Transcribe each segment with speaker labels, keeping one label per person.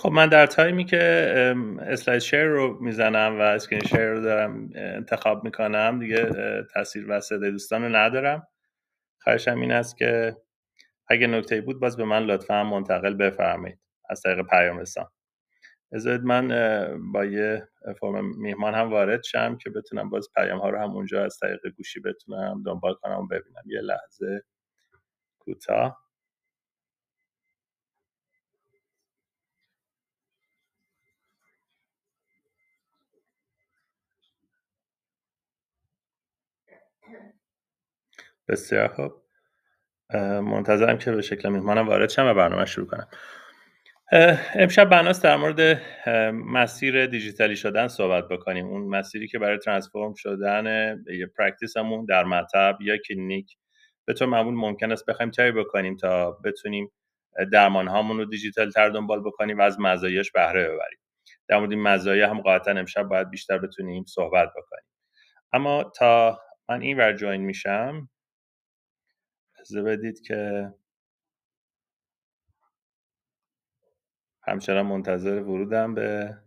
Speaker 1: خب من در تایمی که اسلاید شیر رو میزنم و اسکرین شیر رو دارم انتخاب میکنم دیگه تاثیر و صدای دوستان رو ندارم خواهشم این است که اگه نکته بود باز به من لطفا منتقل بفرمایید از طریق پیام رسان بذارید من با یه فرم میهمان هم وارد شم که بتونم باز پیام ها رو هم اونجا از طریق گوشی بتونم دنبال کنم و ببینم یه لحظه کوتاه بسیار خوب منتظرم که به شکل میهمانم وارد شم و برنامه شروع کنم امشب بناس در مورد مسیر دیجیتالی شدن صحبت بکنیم اون مسیری که برای ترانسفورم شدن یه پرکتیسمون در مطب یا کلینیک به تو معمول ممکن است بخوایم چای بکنیم تا بتونیم درمان هامون رو دیجیتال تر دنبال بکنیم و از مزایاش بهره ببریم در مورد این مزایا هم قاطعا امشب باید بیشتر بتونیم صحبت بکنیم اما تا من این ور جوین میشم لحظه بدید که همچنان منتظر ورودم به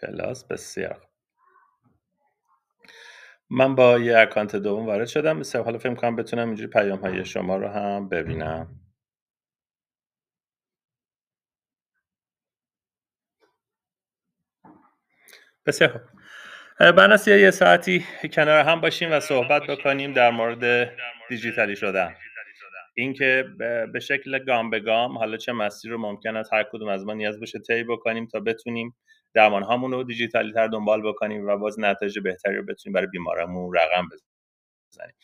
Speaker 1: کلاس بسیار من با یه اکانت دوم وارد شدم بسیار حالا فکر کنم بتونم اینجوری پیام های شما رو هم ببینم بسیار بناسیا یه ساعتی کنار هم باشیم و صحبت بکنیم در مورد دیجیتالی شدن اینکه به شکل گام به گام حالا چه مسیر رو ممکن است هر کدوم از ما نیاز بشه طی بکنیم تا بتونیم درمان هامون رو دیجیتالی تر دنبال بکنیم و باز نتایج بهتری رو بتونیم برای بیمارمون رقم بزنیم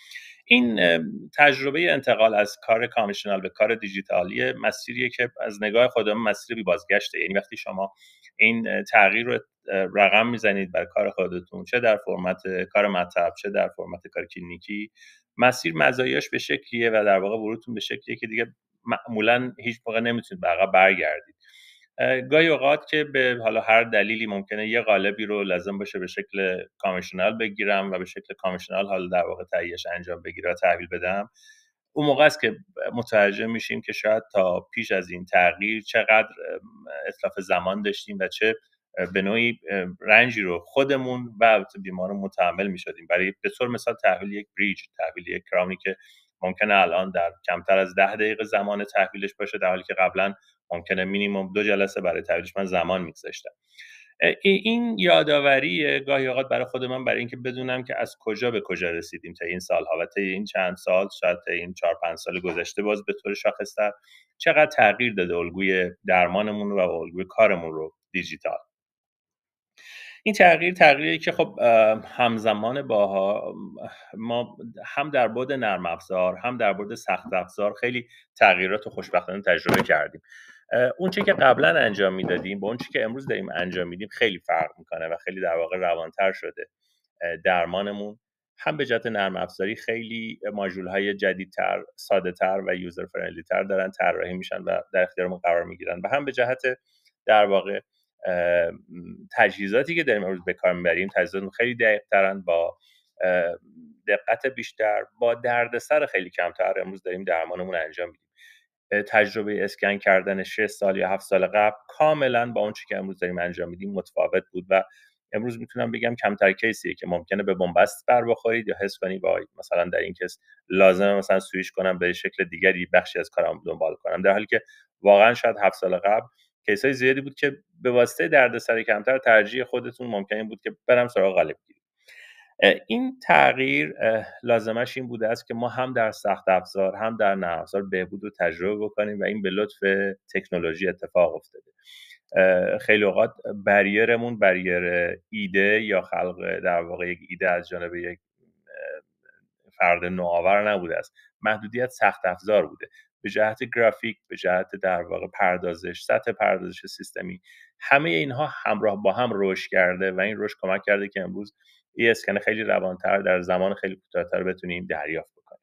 Speaker 1: این تجربه انتقال از کار کامیشنال به کار دیجیتالی مسیریه که از نگاه خودم مسیر بی بازگشته یعنی وقتی شما این تغییر رو رقم میزنید بر کار خودتون چه در فرمت کار مطب چه در فرمت کار کلینیکی مسیر مزایاش به شکلیه و در واقع ورودتون به شکلیه که دیگه معمولا هیچ موقع نمیتونید به عقب برگردید گاهی اوقات که به حالا هر دلیلی ممکنه یه قالبی رو لازم باشه به شکل کامشنال بگیرم و به شکل کامشنال حالا در واقع تهیهش انجام بگیره و تحویل بدم اون موقع است که متوجه میشیم که شاید تا پیش از این تغییر چقدر اطلاف زمان داشتیم و چه به نوعی رنجی رو خودمون و رو متحمل می شدیم برای به طور مثال تحویل یک بریج تحویل یک کرامی که ممکنه الان در کمتر از ده دقیقه زمان تحویلش باشه در حالی که قبلا ممکنه مینیمم دو جلسه برای تحویلش من زمان میگذاشتم این یادآوری گاهی اوقات برای خود من برای اینکه بدونم که از کجا به کجا رسیدیم تا این سالها و تا این چند سال شاید تا این چهار پنج سال گذشته باز به طور شاخصتر چقدر تغییر داده الگوی درمانمون و الگوی کارمون رو دیجیتال این تغییر تغییری که خب همزمان باها ما هم در بود نرم افزار هم در بود سخت افزار خیلی تغییرات و خوشبختانه تجربه کردیم اون چی که قبلا انجام میدادیم با اون چی که امروز داریم انجام میدیم خیلی فرق میکنه و خیلی در واقع روانتر شده درمانمون هم به جهت نرم افزاری خیلی ماژول های جدیدتر ساده تر و یوزر فرندلی تر دارن طراحی میشن و در اختیارمون قرار میگیرن و هم به جهت در واقع تجهیزاتی که داریم امروز به کار میبریم تجهیزات خیلی دقیقترن با دقت بیشتر با دردسر خیلی کمتر امروز داریم درمانمون انجام میدیم تجربه اسکن کردن 6 سال یا 7 سال قبل کاملا با اون که امروز داریم انجام میدیم متفاوت بود و امروز میتونم بگم کمتر کیسیه که ممکنه به بنبست بر بخورید یا حس کنی وای مثلا در این کس لازمه مثلا سویش کنم به شکل دیگری بخشی از کارم دنبال کنم در حالی که واقعا شاید 7 سال قبل کیس های زیادی بود که به واسطه دردسر کمتر ترجیح خودتون ممکن بود که برم سراغ قلب. گیری این تغییر لازمش این بوده است که ما هم در سخت افزار هم در نرم افزار بهبود رو تجربه بکنیم و این به لطف تکنولوژی اتفاق افتاده خیلی اوقات بریرمون بریر ایده یا خلق در واقع یک ایده از جانب یک فرد نوآور نبوده است محدودیت سخت افزار بوده به جهت گرافیک به جهت در واقع پردازش سطح پردازش سیستمی همه اینها همراه با هم رشد کرده و این رشد کمک کرده که امروز یه اسکن خیلی روانتر در زمان خیلی کوتاهتر بتونیم دریافت بکنیم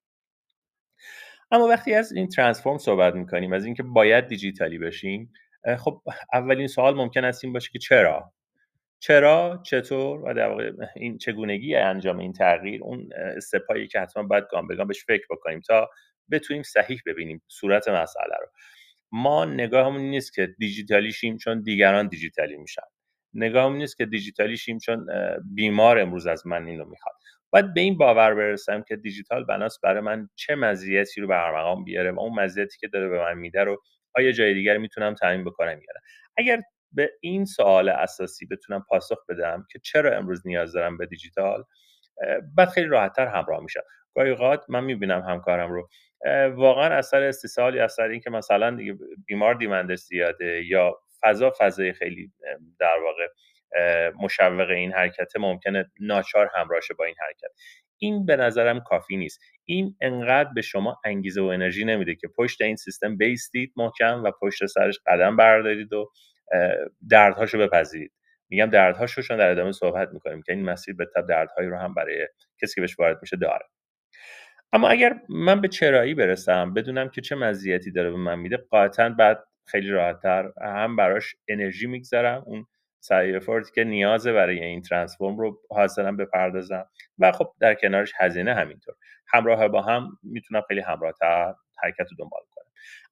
Speaker 1: اما وقتی از این ترانسفورم صحبت میکنیم از اینکه باید دیجیتالی بشیم خب اولین سوال ممکن است این باشه که چرا چرا چطور و در واقع این چگونگی انجام این تغییر اون استپایی که حتما باید گام به گام بهش فکر بکنیم تا بتونیم صحیح ببینیم صورت مسئله رو ما نگاهمون نیست که دیجیتالی شیم چون دیگران دیجیتالی میشن نگاهمون نیست که دیجیتالی شیم چون بیمار امروز از من اینو میخواد باید به این باور برسم که دیجیتال بناس برای من چه مزیتی رو به ارمغان بیاره و اون مزیتی که داره به من میده رو آیا جای دیگر میتونم تعمین بکنم یا نه اگر به این سوال اساسی بتونم پاسخ بدم که چرا امروز نیاز دارم به دیجیتال بعد خیلی راحتتر همراه میشم گاهی من میبینم همکارم رو واقعا اثر استیصال یا اثر اینکه مثلا بیمار دیمندش زیاده یا فضا فضای خیلی در واقع مشوق این حرکت ممکنه ناچار همراشه با این حرکت این به نظرم کافی نیست این انقدر به شما انگیزه و انرژی نمیده که پشت این سیستم بیستید محکم و پشت سرش قدم بردارید و دردهاشو بپذیرید میگم دردهاشو چون در ادامه صحبت میکنیم که این مسیر به تب دردهایی رو هم برای کسی که بهش وارد میشه داره اما اگر من به چرایی برسم بدونم که چه مزیتی داره به من میده قاطعا بعد خیلی راحتتر هم براش انرژی میگذارم اون سعی افورتی که نیازه برای این ترانسفورم رو حاصلا بپردازم و خب در کنارش هزینه همینطور همراه با هم میتونم خیلی همراهتر حرکت رو دنبال کنم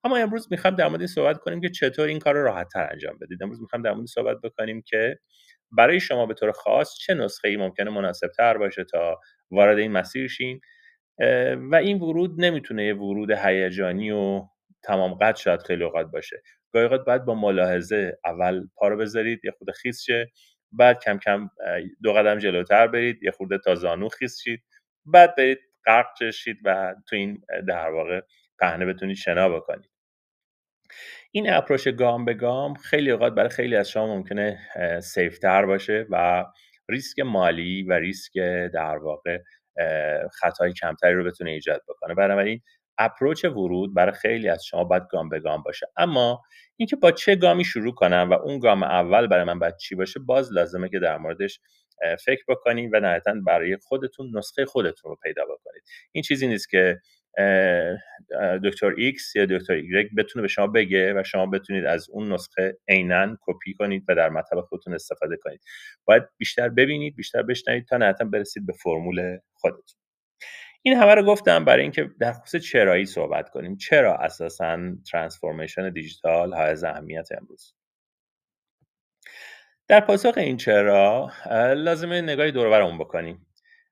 Speaker 1: اما امروز میخوام در مورد صحبت کنیم که چطور این کار رو تر انجام بدید امروز میخوام در مورد صحبت بکنیم که برای شما به طور خاص چه نسخه ای ممکنه مناسبتر باشه تا وارد این مسیر شین و این ورود نمیتونه یه ورود هیجانی و تمام قد شاید خیلی اوقات باشه گاهی اوقات باید با ملاحظه اول پا رو بذارید یه خود خیس شه بعد کم کم دو قدم جلوتر برید یه خورده تا زانو خیس شید بعد برید غرق چشید و تو این در واقع پهنه بتونید شنا بکنید این اپروش گام به گام خیلی اوقات برای خیلی از شما ممکنه سیفتر باشه و ریسک مالی و ریسک در واقع خطای کمتری رو بتونه ایجاد بکنه بنابراین اپروچ ورود برای خیلی از شما باید گام به گام باشه اما اینکه با چه گامی شروع کنم و اون گام اول برای من باید چی باشه باز لازمه که در موردش فکر بکنیم و نهایتا برای خودتون نسخه خودتون رو پیدا بکنید این چیزی نیست که دکتر ایکس یا دکتر ایگرگ بتونه به شما بگه و شما بتونید از اون نسخه عینا کپی کنید و در مطلب خودتون استفاده کنید باید بیشتر ببینید بیشتر بشنوید تا نهایتا برسید به فرمول خودتون این همه رو گفتم برای اینکه در خصوص چرایی صحبت کنیم چرا اساسا ترانسفورمیشن دیجیتال های اهمیت امروز در پاسخ این چرا لازمه نگاهی برمون بکنیم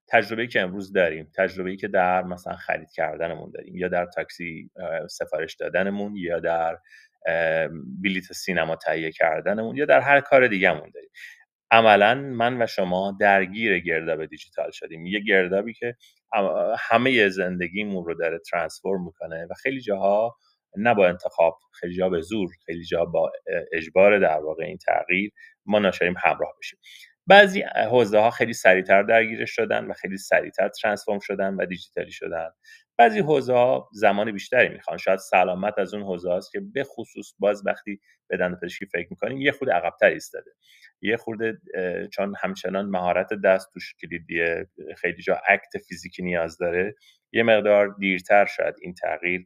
Speaker 1: تجربه که امروز داریم تجربه که در مثلا خرید کردنمون داریم یا در تاکسی سفارش دادنمون یا در بلیت سینما تهیه کردنمون یا در هر کار دیگهمون داریم عملا من و شما درگیر گرداب دیجیتال شدیم یه گردابی که همه زندگیمون رو داره ترانسفورم میکنه و خیلی جاها نه با انتخاب خیلی جا به زور خیلی جا با اجبار در واقع این تغییر ما ناشاریم همراه بشیم بعضی حوزه ها خیلی سریعتر درگیرش شدن و خیلی سریعتر ترانسفورم شدن و دیجیتالی شدن بعضی حوزه ها زمان بیشتری میخوان شاید سلامت از اون حوزه است که به خصوص باز وقتی به دندانپزشکی فکر میکنیم یه خود عقبتر ایستاده یه خورده چون همچنان مهارت دست توش کلیدیه خیلی جا اکت فیزیکی نیاز داره یه مقدار دیرتر شاید این تغییر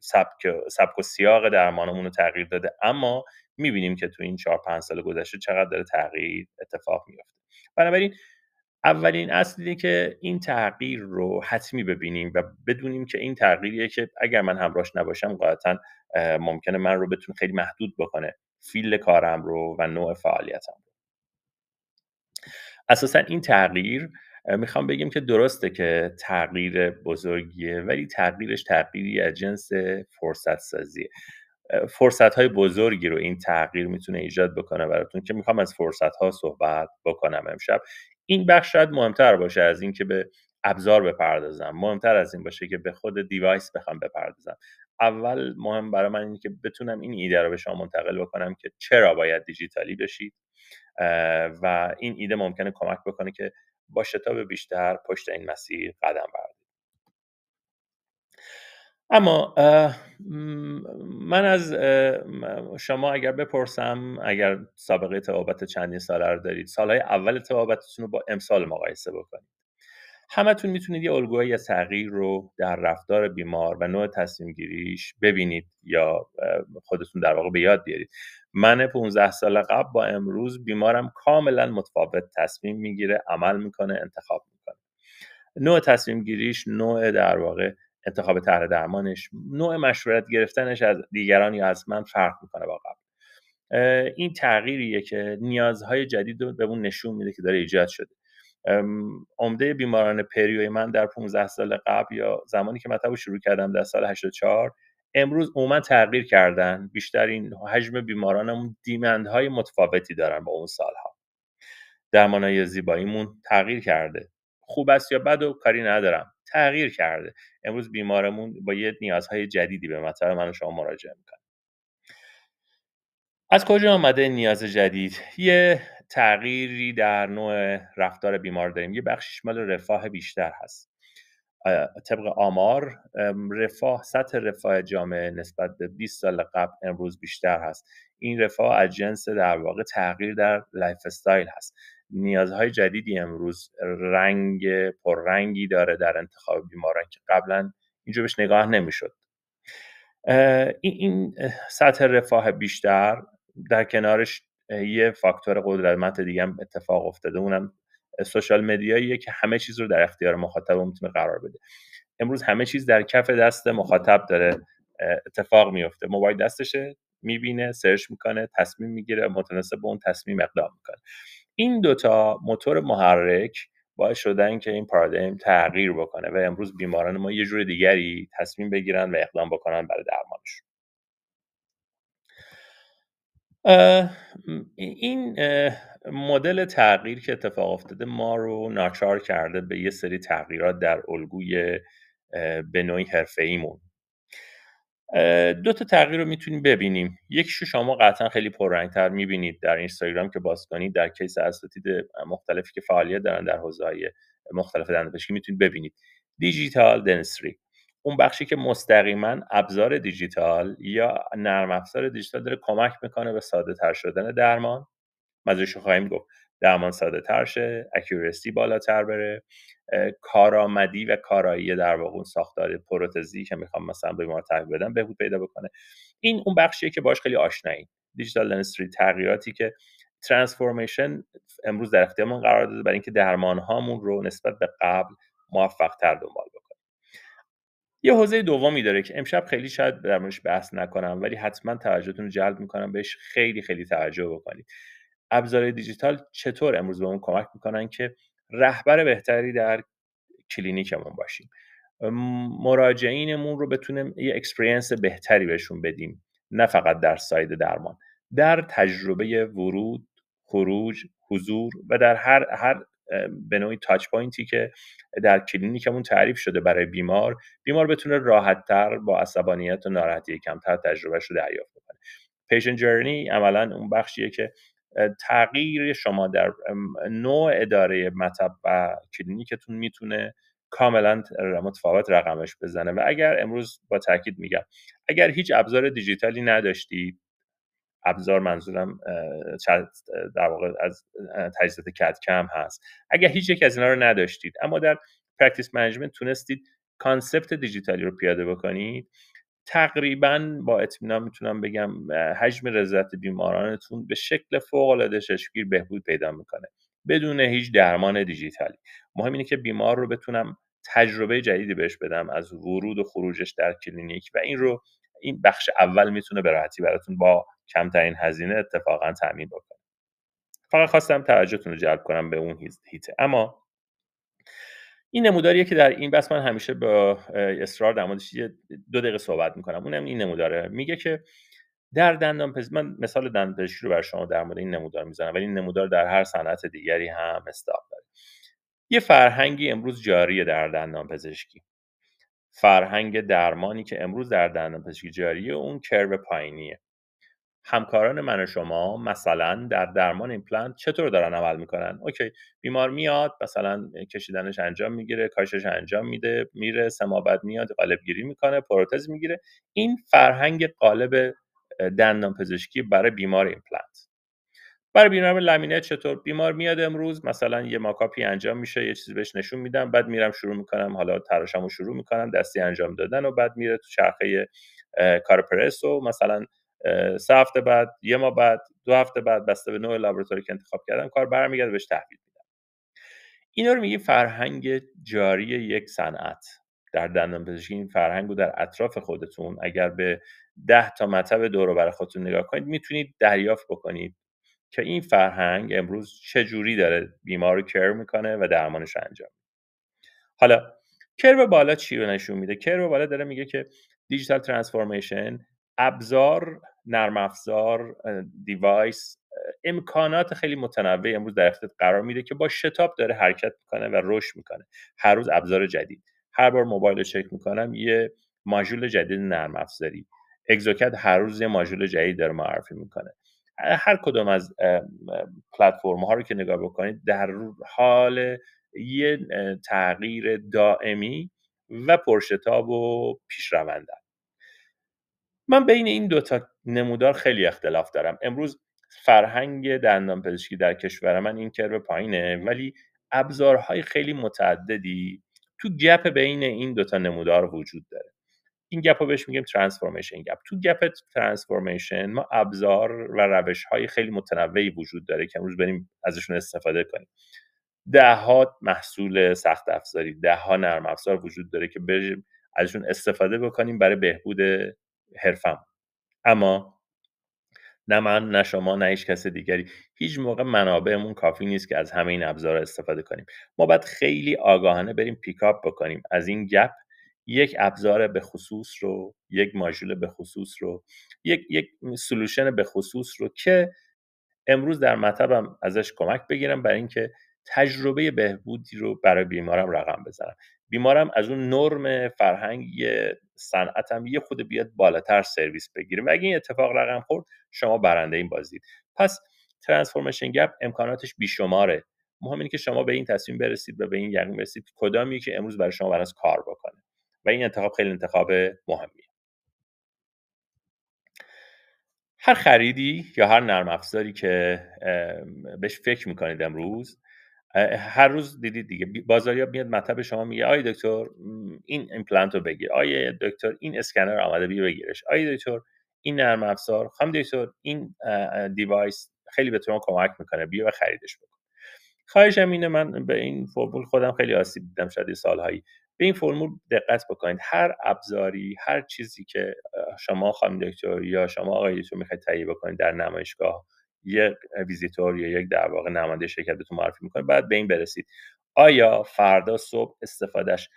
Speaker 1: سبک, سبک و سیاق درمانمون رو تغییر داده اما میبینیم که تو این چهار پنج سال گذشته چقدر داره تغییر اتفاق میفته بنابراین اولین اصل که این تغییر رو حتمی ببینیم و بدونیم که این تغییریه که اگر من همراهش نباشم قاعدتا ممکنه من رو بتون خیلی محدود بکنه فیل کارم رو و نوع فعالیتم رو اساسا این تغییر میخوام بگیم که درسته که تغییر بزرگیه ولی تغییرش تغییری از جنس فرصت سازیه فرصت های بزرگی رو این تغییر میتونه ایجاد بکنه براتون که میخوام از فرصت ها صحبت بکنم امشب این بخش شاید مهمتر باشه از اینکه به ابزار بپردازم مهمتر از این باشه که به خود دیوایس بخوام بپردازم اول مهم برای من اینه که بتونم این ایده رو به شما منتقل بکنم که چرا باید دیجیتالی بشید و این ایده ممکنه کمک بکنه که با شتاب بیشتر پشت این مسیر قدم بردارید اما من از شما اگر بپرسم اگر سابقه تبابت چندین ساله رو دارید سالهای اول تبابتتون رو با امسال مقایسه بکنید همتون میتونید یه الگوهای یا تغییر رو در رفتار بیمار و نوع تصمیم گیریش ببینید یا خودتون در واقع به یاد بیارید من 15 سال قبل با امروز بیمارم کاملا متفاوت تصمیم میگیره عمل میکنه انتخاب میکنه نوع تصمیم گیریش نوع در واقع انتخاب طرح درمانش نوع مشورت گرفتنش از دیگران یا از من فرق میکنه با قبل این تغییریه که نیازهای جدید به اون نشون میده که داره ایجاد شده عمده بیماران پریوی من در 15 سال قبل یا زمانی که مطلب شروع کردم در سال 84 امروز عموما تغییر کردن بیشتر این حجم بیمارانمون دیمندهای متفاوتی دارن با اون سالها درمانای زیباییمون تغییر کرده خوب است یا بد و کاری ندارم تغییر کرده امروز بیمارمون با یه نیازهای جدیدی به مطلب من و شما مراجعه میکنه از کجا آمده نیاز جدید یه تغییری در نوع رفتار بیمار داریم یه بخشش مال رفاه بیشتر هست طبق آمار رفاه سطح رفاه جامعه نسبت به 20 سال قبل امروز بیشتر هست این رفاه از جنس در واقع تغییر در لایف استایل هست نیازهای جدیدی امروز رنگ پررنگی داره در انتخاب بیماران که قبلا اینجا بهش نگاه نمیشد این سطح رفاه بیشتر در کنارش یه فاکتور قدرتمند دیگه هم اتفاق افتاده اونم سوشال مدیاییه که همه چیز رو در اختیار مخاطب میتونه قرار بده امروز همه چیز در کف دست مخاطب داره اتفاق میفته موبایل دستشه میبینه سرچ میکنه تصمیم میگیره متناسب با اون تصمیم اقدام میکنه این دوتا موتور محرک باعث شدن که این پارادایم تغییر بکنه و امروز بیماران ما یه جور دیگری تصمیم بگیرن و اقدام بکنن برای درمانش این مدل تغییر که اتفاق افتاده ما رو ناچار کرده به یه سری تغییرات در الگوی به نوعی حرفه ایمون دو تا تغییر رو میتونیم ببینیم یکیشو شما قطعا خیلی پررنگتر میبینید در اینستاگرام که باز کنید در کیس اساتید مختلفی که فعالیت دارن در حوزه مختلف دندانپزشکی میتونید ببینید دیجیتال دنسری اون بخشی که مستقیما ابزار دیجیتال یا نرم افزار دیجیتال داره کمک میکنه به ساده تر شدن درمان مزیدش خواهیم گفت درمان ساده تر شه اکیورسی بالاتر بره کارآمدی و کارایی در واقع اون ساختار پروتزی که میخوام مثلا به بیمار تحویل بدم بهبود پیدا بکنه این اون بخشیه که باش خیلی آشنایی دیجیتال دنستری تغییراتی که ترانسفورمیشن امروز در اختیارمون قرار داده برای اینکه درمانهامون رو نسبت به قبل موفق تر دنبال بکنیم یه حوزه دومی داره که امشب خیلی شاید در بحث نکنم ولی حتما توجهتون رو جلب میکنم بهش خیلی خیلی توجه بکنید ابزار دیجیتال چطور امروز به اون کمک میکنن که رهبر بهتری در کلینیکمون باشیم مراجعینمون رو بتونیم یه اکسپریانس بهتری بهشون بدیم نه فقط در ساید درمان در تجربه ورود خروج حضور و در هر هر به نوعی تاچ پوینتی که در کلینیکمون تعریف شده برای بیمار بیمار بتونه راحتتر با عصبانیت و ناراحتی کمتر تجربهش رو دریافت کنه پیشن جرنی عملا اون بخشیه که تغییر شما در نوع اداره مطب و کلینیکتون میتونه کاملا متفاوت رقمش بزنه و اگر امروز با تاکید میگم اگر هیچ ابزار دیجیتالی نداشتید ابزار منظورم در واقع از تجهیزات کد کم هست اگر هیچ یک از اینا رو نداشتید اما در پرکتیس منیجمنت تونستید کانسپت دیجیتالی رو پیاده بکنید تقریبا با اطمینان میتونم بگم حجم رضایت بیمارانتون به شکل فوق العاده بهبود پیدا میکنه بدون هیچ درمان دیجیتالی مهم اینه که بیمار رو بتونم تجربه جدیدی بهش بدم از ورود و خروجش در کلینیک و این رو این بخش اول میتونه به راحتی براتون با کمترین هزینه اتفاقا تعمین بکنه فقط خواستم توجهتون رو جلب کنم به اون هیته اما این نموداریه که در این بس من همیشه با اصرار در موردش دو دقیقه صحبت میکنم اونم این نموداره میگه که در دندان پز... من مثال دندان رو بر شما در مورد این نمودار میزنم ولی این نمودار در هر صنعت دیگری هم استاق داره یه فرهنگی امروز جاریه در دندان پزشکی فرهنگ درمانی که امروز در دندان پزشکی جاریه اون کرو پایینیه همکاران من و شما مثلا در درمان ایمپلنت چطور دارن عمل میکنن اوکی بیمار میاد مثلا کشیدنش انجام میگیره کاشش انجام میده میره سما میاد قالب گیری میکنه پروتز میگیره این فرهنگ قالب دندان پزشکی برای بیمار ایمپلنت برای بیمار لامینه چطور بیمار میاد امروز مثلا یه ماکاپی انجام میشه یه چیزی بهش نشون میدم بعد میرم شروع میکنم حالا تراشمو شروع میکنم دستی انجام دادن و بعد میره تو چرخه کارپرس و مثلا سه هفته بعد یه ماه بعد دو هفته بعد بسته به نوع لابراتوری که انتخاب کردم کار برمیگرده بهش تحویل میدم اینا رو میگه فرهنگ جاری یک صنعت در دندان پزشکی این فرهنگ رو در اطراف خودتون اگر به ده تا مطب دور برای خودتون نگاه کنید میتونید دریافت بکنید که این فرهنگ امروز چه جوری داره بیمار رو کر میکنه و درمانش رو انجام حالا کرو بالا چی رو نشون میده کرو بالا داره میگه که دیجیتال ترانسفورمیشن ابزار نرم افزار دیوایس امکانات خیلی متنوع امروز در اختیار قرار میده که با شتاب داره حرکت میکنه و رشد میکنه هر روز ابزار جدید هر بار موبایل رو چک میکنم یه ماژول جدید نرم افزاری اگزوکت هر روز یه ماژول جدید داره معرفی میکنه هر کدوم از پلتفرم ها رو که نگاه بکنید در حال یه تغییر دائمی و پرشتاب و پیشروندن من بین این دوتا نمودار خیلی اختلاف دارم امروز فرهنگ دندان پزشکی در کشور من این کرو پایینه ولی ابزارهای خیلی متعددی تو گپ بین این دوتا نمودار وجود داره این گپ رو بهش میگیم ترانسفورمیشن گپ تو گپ ترانسفورمیشن ما ابزار و روش های خیلی متنوعی وجود داره که امروز بریم ازشون استفاده کنیم ده ها محصول سخت افزاری ده ها نرم افزار وجود داره که بریم ازشون استفاده بکنیم برای بهبود حرفم اما نه من نه شما نه هیچ کس دیگری هیچ موقع منابعمون کافی نیست که از همه این رو استفاده کنیم ما باید خیلی آگاهانه بریم پیکاپ بکنیم از این گپ یک ابزار به خصوص رو یک ماژول به خصوص رو یک یک سلوشن به خصوص رو که امروز در مطبم ازش کمک بگیرم برای اینکه تجربه بهبودی رو برای بیمارم رقم بزنم بیمارم از اون نرم فرهنگی صنعتم یه خود بیاد بالاتر سرویس بگیره و اگه این اتفاق رقم خورد شما برنده این بازید پس ترانسفورمیشن گپ امکاناتش بیشماره مهم اینه که شما به این تصمیم برسید و به این یقین برسید کدامی که امروز برای شما برنس کار بکنه و این انتخاب خیلی انتخاب مهمیه هر خریدی یا هر نرم افزاری که بهش فکر میکنید امروز هر روز دیدید دیگه بازاریا میاد مطب شما میگه آی دکتر این ایمپلنت رو بگیر آی دکتر این اسکنر آمده بیا بگیرش آی دکتر این نرم افزار خانم دکتر این دیوایس خیلی به تو کمک میکنه بیا و خریدش بکن خواهشم اینه من به این فرمول خودم خیلی آسیب دیدم شاید سالهایی به این فرمول دقت بکنید هر ابزاری هر چیزی که شما خانم دکتر یا شما آقای دکتر میخواید تهیه بکنید در نمایشگاه یک ویزیتور یا یک در واقع نماینده شرکت تو معرفی میکنه بعد به این برسید آیا فردا صبح استفادهش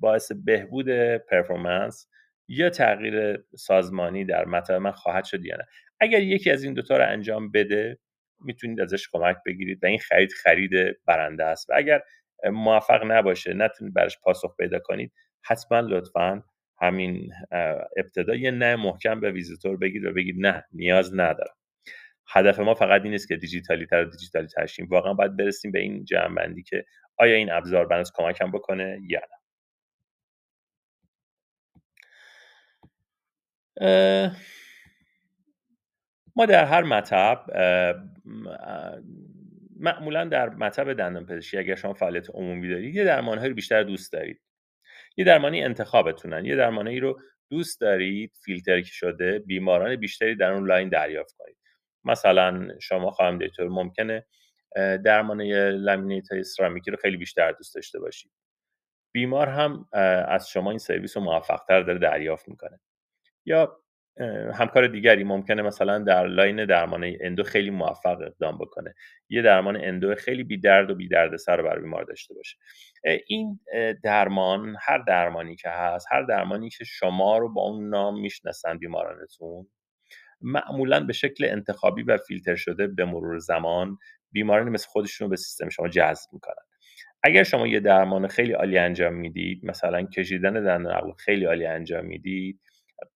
Speaker 1: باعث بهبود پرفورمنس یا تغییر سازمانی در مطلب من خواهد شد یا نه اگر یکی از این دوتا رو انجام بده میتونید ازش کمک بگیرید و این خرید خرید برنده است و اگر موفق نباشه نتونید برش پاسخ پیدا کنید حتما لطفا همین ابتدا یه نه محکم به ویزیتور بگید و بگید نه نیاز ندارم هدف ما فقط این نیست که دیجیتالی تر و دیجیتالی ترشیم واقعا باید برسیم به این بندی که آیا این ابزار بناس کمکم بکنه یا نه ما در هر مطب معمولا در مطب دندان پزشکی اگر شما فعالیت عمومی دارید یه درمان رو بیشتر دوست دارید یه درمانی انتخابتونن یه درمانی رو دوست دارید فیلتر شده بیماران بیشتری در اون لاین دریافت کنید مثلا شما خواهم دیتور ممکنه درمان لامینیت های سرامیکی رو خیلی بیشتر دوست داشته باشید بیمار هم از شما این سرویس رو موفقتر داره دریافت میکنه یا همکار دیگری ممکنه مثلا در لاین درمان اندو خیلی موفق اقدام بکنه یه درمان اندو خیلی بی درد و بی درد سر بر بیمار داشته باشه این درمان هر درمانی که هست هر درمانی که شما رو با اون نام میشناسن بیمارانتون معمولا به شکل انتخابی و فیلتر شده به مرور زمان بیمارانی مثل خودشون رو به سیستم شما جذب میکنن اگر شما یه درمان خیلی عالی انجام میدید مثلا کشیدن دندان عقل خیلی عالی انجام میدید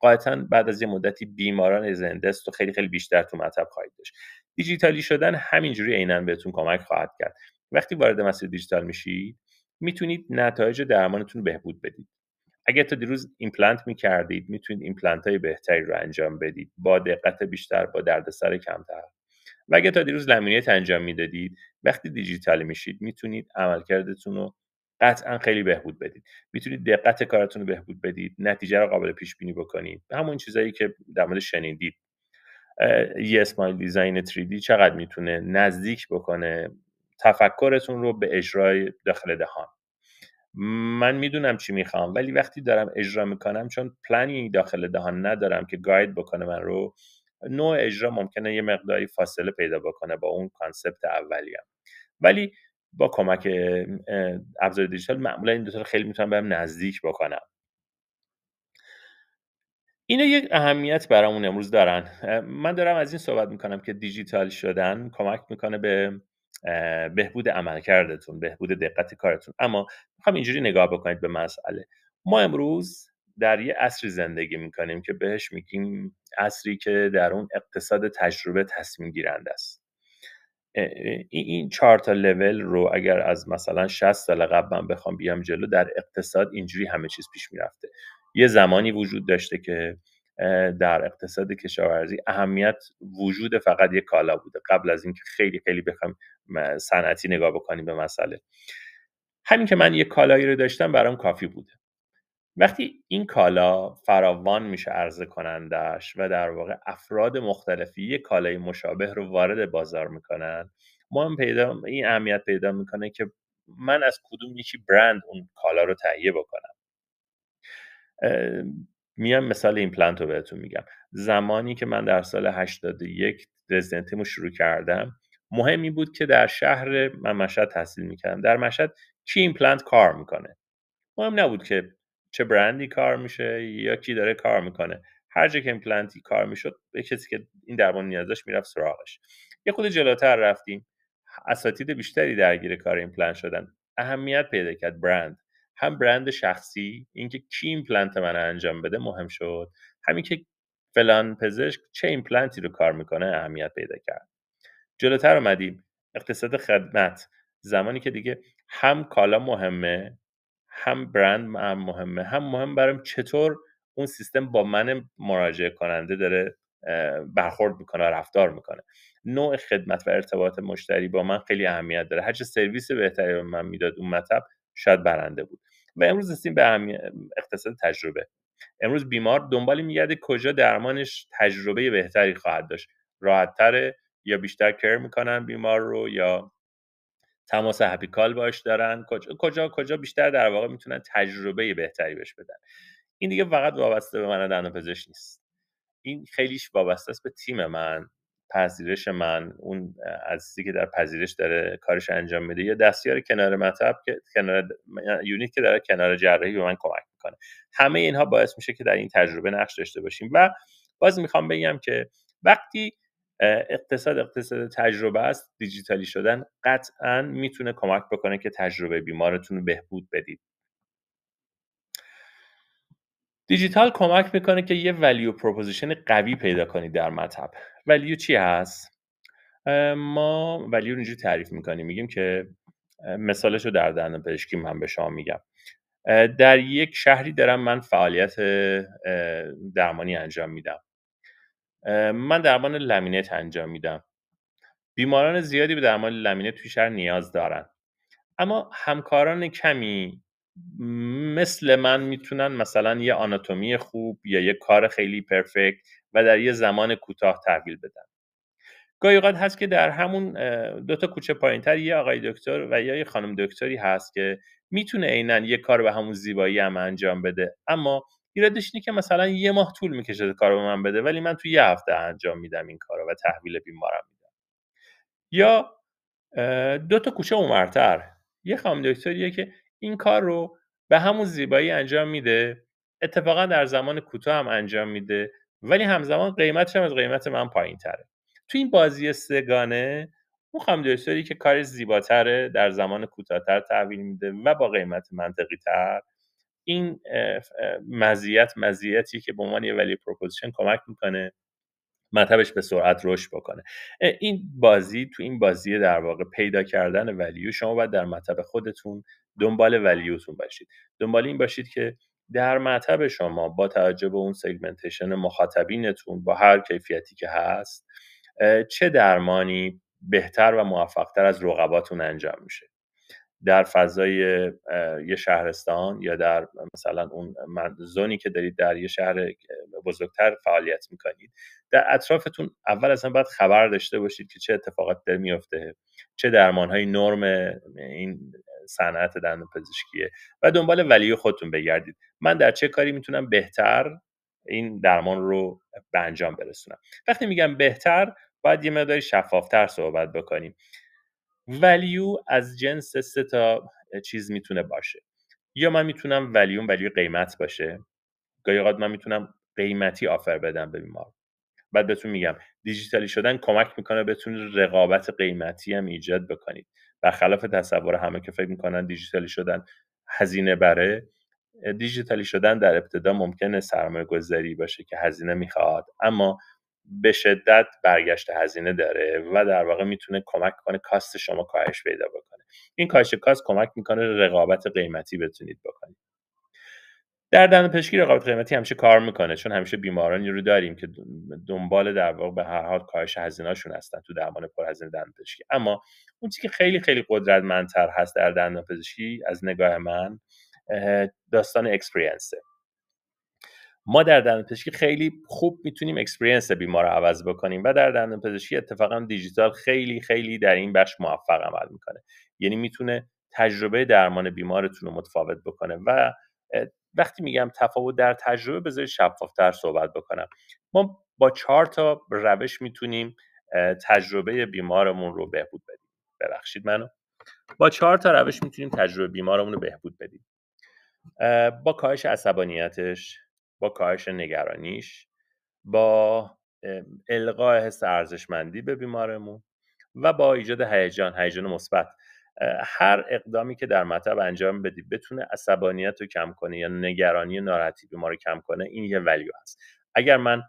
Speaker 1: قاعدتا بعد از یه مدتی بیماران زنده است و خیلی خیلی بیشتر تو مطب خواهید داشت دیجیتالی شدن همینجوری عینا بهتون کمک خواهد کرد وقتی وارد مسیر دیجیتال میشید میتونید نتایج درمانتون بهبود بدید اگه تا دیروز ایمپلنت میکردید میتونید ایمپلنت های بهتری رو انجام بدید با دقت بیشتر با دردسر کمتر و اگه تا دیروز لمینیت انجام میدادید وقتی دیجیتال میشید میتونید عملکردتون رو قطعا خیلی بهبود بدید میتونید دقت کارتون رو بهبود بدید نتیجه رو قابل پیش بینی بکنید همون چیزایی که در مورد شنیدید یه اسمایل دیزاین 3D چقدر میتونه نزدیک بکنه تفکرتون رو به اجرای داخل دهان من میدونم چی میخوام ولی وقتی دارم اجرا میکنم چون پلنی داخل دهان ندارم که گاید بکنه من رو نوع اجرا ممکنه یه مقداری فاصله پیدا بکنه با اون کانسپت اولیم ولی با کمک ابزار دیجیتال معمولا این دوتا خیلی میتونم بهم نزدیک بکنم اینا یک اهمیت برامون امروز دارن من دارم از این صحبت میکنم که دیجیتال شدن کمک میکنه به بهبود عملکردتون بهبود دقت کارتون اما میخوام اینجوری نگاه بکنید به مسئله ما امروز در یه عصری زندگی میکنیم که بهش میگیم عصری که در اون اقتصاد تجربه تصمیم گیرنده است این چهار تا لول رو اگر از مثلا 60 سال قبل من بخوام بیام جلو در اقتصاد اینجوری همه چیز پیش میرفته یه زمانی وجود داشته که در اقتصاد کشاورزی اهمیت وجود فقط یک کالا بوده قبل از اینکه خیلی خیلی بخوایم صنعتی نگاه بکنیم به مسئله همین که من یک کالایی رو داشتم برام کافی بوده وقتی این کالا فراوان میشه ارزه کنندش و در واقع افراد مختلفی یک کالای مشابه رو وارد بازار میکنن ما هم پیدا این اهمیت پیدا میکنه که من از کدوم یکی برند اون کالا رو تهیه بکنم میام مثال ایمپلنت رو بهتون میگم زمانی که من در سال 81 رو شروع کردم مهمی بود که در شهر من مشهد تحصیل میکردم در مشهد کی ایمپلنت کار میکنه مهم نبود که چه برندی کار میشه یا کی داره کار میکنه هر جا که ایمپلنتی کار میشد به کسی که این درمان نیاز داشت میرفت سراغش یه خود جلوتر رفتیم اساتید بیشتری درگیر کار ایمپلنت شدن اهمیت پیدا کرد برند هم برند شخصی اینکه کی ایمپلنت من انجام بده مهم شد همین که فلان پزشک چه ایمپلنتی رو کار میکنه اهمیت پیدا کرد جلوتر اومدیم اقتصاد خدمت زمانی که دیگه هم کالا مهمه هم برند هم مهمه هم مهم برام چطور اون سیستم با من مراجعه کننده داره برخورد میکنه و رفتار میکنه نوع خدمت و ارتباط مشتری با من خیلی اهمیت داره هرچه سرویس بهتری به من میداد اون مطلب شاید برنده بود و امروز رسیدیم به اقتصاد تجربه امروز بیمار دنبال میگرده کجا درمانش تجربه بهتری خواهد داشت راحتتره یا بیشتر کر میکنن بیمار رو یا تماس هپیکال باش دارن کجا کجا, کجا بیشتر در واقع میتونن تجربه بهتری بهش بدن این دیگه فقط وابسته به من و پزشک نیست این خیلیش وابسته است به تیم من پذیرش من اون عزیزی که در پذیرش داره کارش انجام میده یا دستیار کنار مطب که کنار یونیت که داره کنار جراحی به من کمک میکنه همه اینها باعث میشه که در این تجربه نقش داشته باشیم و باز میخوام بگم که وقتی اقتصاد اقتصاد تجربه است دیجیتالی شدن قطعا میتونه کمک بکنه که تجربه بیمارتون رو بهبود بدید دیجیتال کمک میکنه که یه ولیو پروپوزیشن قوی پیدا کنید در مطب ولیو چی هست ما ولیو رو اینجوری تعریف میکنیم میگیم که مثالش رو در دندان پزشکی من به شما میگم در یک شهری دارم من فعالیت درمانی انجام میدم من درمان لامینت انجام میدم بیماران زیادی به درمان لامینت توی شهر نیاز دارن اما همکاران کمی مثل من میتونن مثلا یه آناتومی خوب یا یه کار خیلی پرفکت و در یه زمان کوتاه تحویل بدن گاهی اوقات هست که در همون دو تا کوچه پایینتر یه آقای دکتر و یا یه خانم دکتری هست که میتونه عینا یه کار به همون زیبایی هم انجام بده اما ایرادش اینه که مثلا یه ماه طول میکشه کار به من بده ولی من تو یه هفته انجام میدم این کارو و تحویل بیمارم میدم یا دو تا کوچه اونورتر یه خانم دکتریه که این کار رو به همون زیبایی انجام میده اتفاقا در زمان کوتاه هم انجام میده ولی همزمان قیمتش هم از قیمت من پایین تره تو این بازی سگانه اون خامدویسوری که کار زیباتره در زمان کوتاهتر تحویل میده و با قیمت منطقی تر این مزیت مزیتی که به عنوان یه ولی پروپوزیشن کمک میکنه مطبش به سرعت رشد بکنه این بازی تو این بازی در واقع پیدا کردن ولیو شما باید در مطب خودتون دنبال ولیوتون باشید دنبال این باشید که در مطب شما با توجه به اون سگمنتشن مخاطبینتون با هر کیفیتی که هست چه درمانی بهتر و موفقتر از رقباتون انجام میشه در فضای یه شهرستان یا در مثلا اون زونی که دارید در یه شهر بزرگتر فعالیت میکنید در اطرافتون اول اصلا باید خبر داشته باشید که چه اتفاقات در میفته چه های نرم این صنعت دندون پزشکیه و دنبال ولی خودتون بگردید من در چه کاری میتونم بهتر این درمان رو به انجام برسونم وقتی میگم بهتر باید یه مقداری شفافتر صحبت بکنیم ولیو از جنس سه تا چیز میتونه باشه یا من میتونم ولیوم ولیو قیمت باشه گاهی اوقات من میتونم قیمتی آفر بدم به بیمار بعد بهتون میگم دیجیتالی شدن کمک میکنه بتونید رقابت قیمتی هم ایجاد بکنید برخلاف تصور همه که فکر میکنن دیجیتالی شدن هزینه بره دیجیتالی شدن در ابتدا ممکنه سرمایه گذاری باشه که هزینه میخواد اما به شدت برگشت هزینه داره و در واقع میتونه کمک کنه کاست شما کاهش پیدا بکنه این کاهش کاست کمک میکنه رقابت قیمتی بتونید بکنید در دندان پشکی رقابت قیمتی همیشه کار میکنه چون همیشه بیمارانی رو داریم که دنبال در واقع به هر حال کاهش هزینهشون هستن تو درمان پرهزینه دندان پشکی اما اون چیزی که خیلی خیلی قدرتمندتر هست در دندان پزشکی از نگاه من داستان اکسپریانسه ما در دندان پزشکی خیلی خوب میتونیم اکسپرینس بیمار رو عوض بکنیم و در دندان پزشکی اتفاقا دیجیتال خیلی خیلی در این بخش موفق عمل میکنه یعنی میتونه تجربه درمان بیمارتون رو متفاوت بکنه و وقتی میگم تفاوت در تجربه بذارید شفافتر صحبت بکنم ما با چهار تا روش میتونیم تجربه بیمارمون رو بهبود بدیم ببخشید منو با چهار تا روش میتونیم تجربه بیمارمون رو بهبود بدیم با کاهش عصبانیتش با کاهش نگرانیش با القاء حس ارزشمندی به بیمارمون و با ایجاد هیجان هیجان مثبت هر اقدامی که در مطب انجام بدی بتونه عصبانیت رو کم کنه یا نگرانی ناراحتی بیمار رو کم کنه این یه ولیو هست اگر من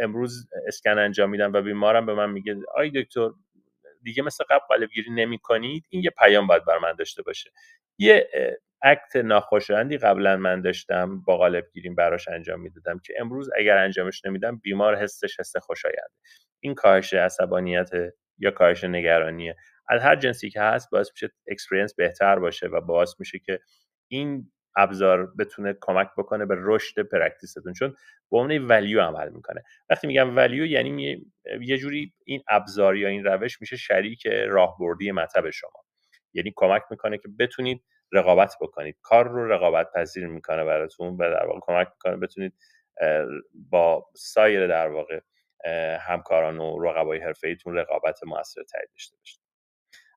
Speaker 1: امروز اسکن انجام میدم و بیمارم به من میگه آی دکتر دیگه مثل قبل گیری نمی کنید این یه پیام باید بر من داشته باشه یه اکت ناخوشایندی قبلا من داشتم با قالب گیریم براش انجام میدادم که امروز اگر انجامش نمیدم بیمار حسش حس خوشایند این کاهش عصبانیت یا کاهش نگرانیه از هر جنسی که هست باعث میشه اکسپریانس بهتر باشه و باعث میشه که این ابزار بتونه کمک بکنه به رشد پرکتیستون چون به عنوان ولیو عمل میکنه وقتی میگم ولیو یعنی یه جوری این ابزار یا این روش میشه شریک راهبردی مطب شما یعنی کمک میکنه که بتونید رقابت بکنید کار رو رقابت پذیر میکنه براتون و در واقع کمک میکنه بتونید با سایر در واقع همکاران و رقبای ایتون رقابت موثرتری داشته باشید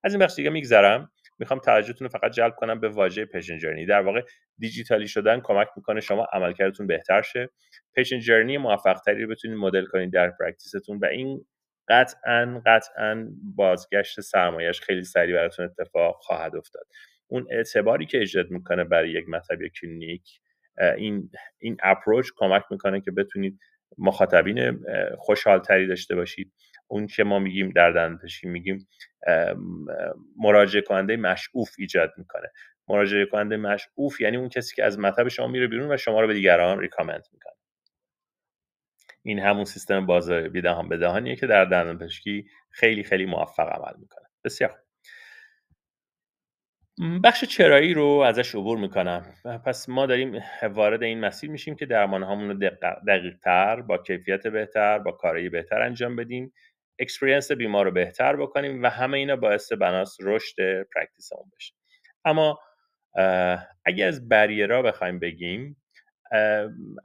Speaker 1: از این بخش دیگه میگذرم میخوام توجهتون رو فقط جلب کنم به واژه پیشن جرنی در واقع دیجیتالی شدن کمک میکنه شما عملکردتون بهتر شه پیشن جرنی موفقتری رو بتونید مدل کنید در پرکتیستون و این قطعا قطعا بازگشت سرمایش خیلی سریع براتون اتفاق خواهد افتاد اون اعتباری که ایجاد میکنه برای یک مطلب یا کلینیک این این اپروچ کمک میکنه که بتونید مخاطبین خوشحالتری داشته باشید اون که ما میگیم در دندپزشکی میگیم مراجعه کننده مشعوف ایجاد میکنه مراجعه کننده مشعوف یعنی اون کسی که از مطب شما میره بیرون و شما رو به دیگران ریکامند میکنه این همون سیستم بازار به دهانیه که در دندانپزشکی خیلی خیلی موفق عمل میکنه بسیار بخش چرایی رو ازش عبور میکنم پس ما داریم وارد این مسیر میشیم که درمانهامون رو دقیق تر با کیفیت بهتر با کارایی بهتر انجام بدیم اکسپریانس بیمار رو بهتر بکنیم و همه اینا باعث بناس رشد همون بشه اما اگه از بریرا بخوایم بگیم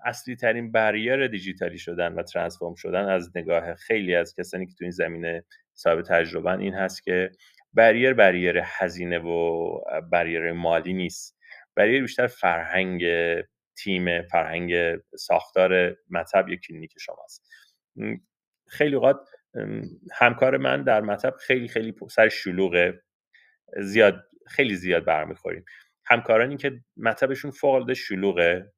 Speaker 1: اصلی ترین بریر دیجیتالی شدن و ترانسفورم شدن از نگاه خیلی از کسانی که تو این زمینه صاحب تجربه این هست که بریر بریر هزینه و بریر مالی نیست بریر بیشتر فرهنگ تیم فرهنگ ساختار مطب یا کلینیک شماست خیلی اوقات همکار من در مطب خیلی خیلی سر شلوغه زیاد خیلی زیاد برمیخوریم همکارانی که مطبشون فوق العاده شلوغه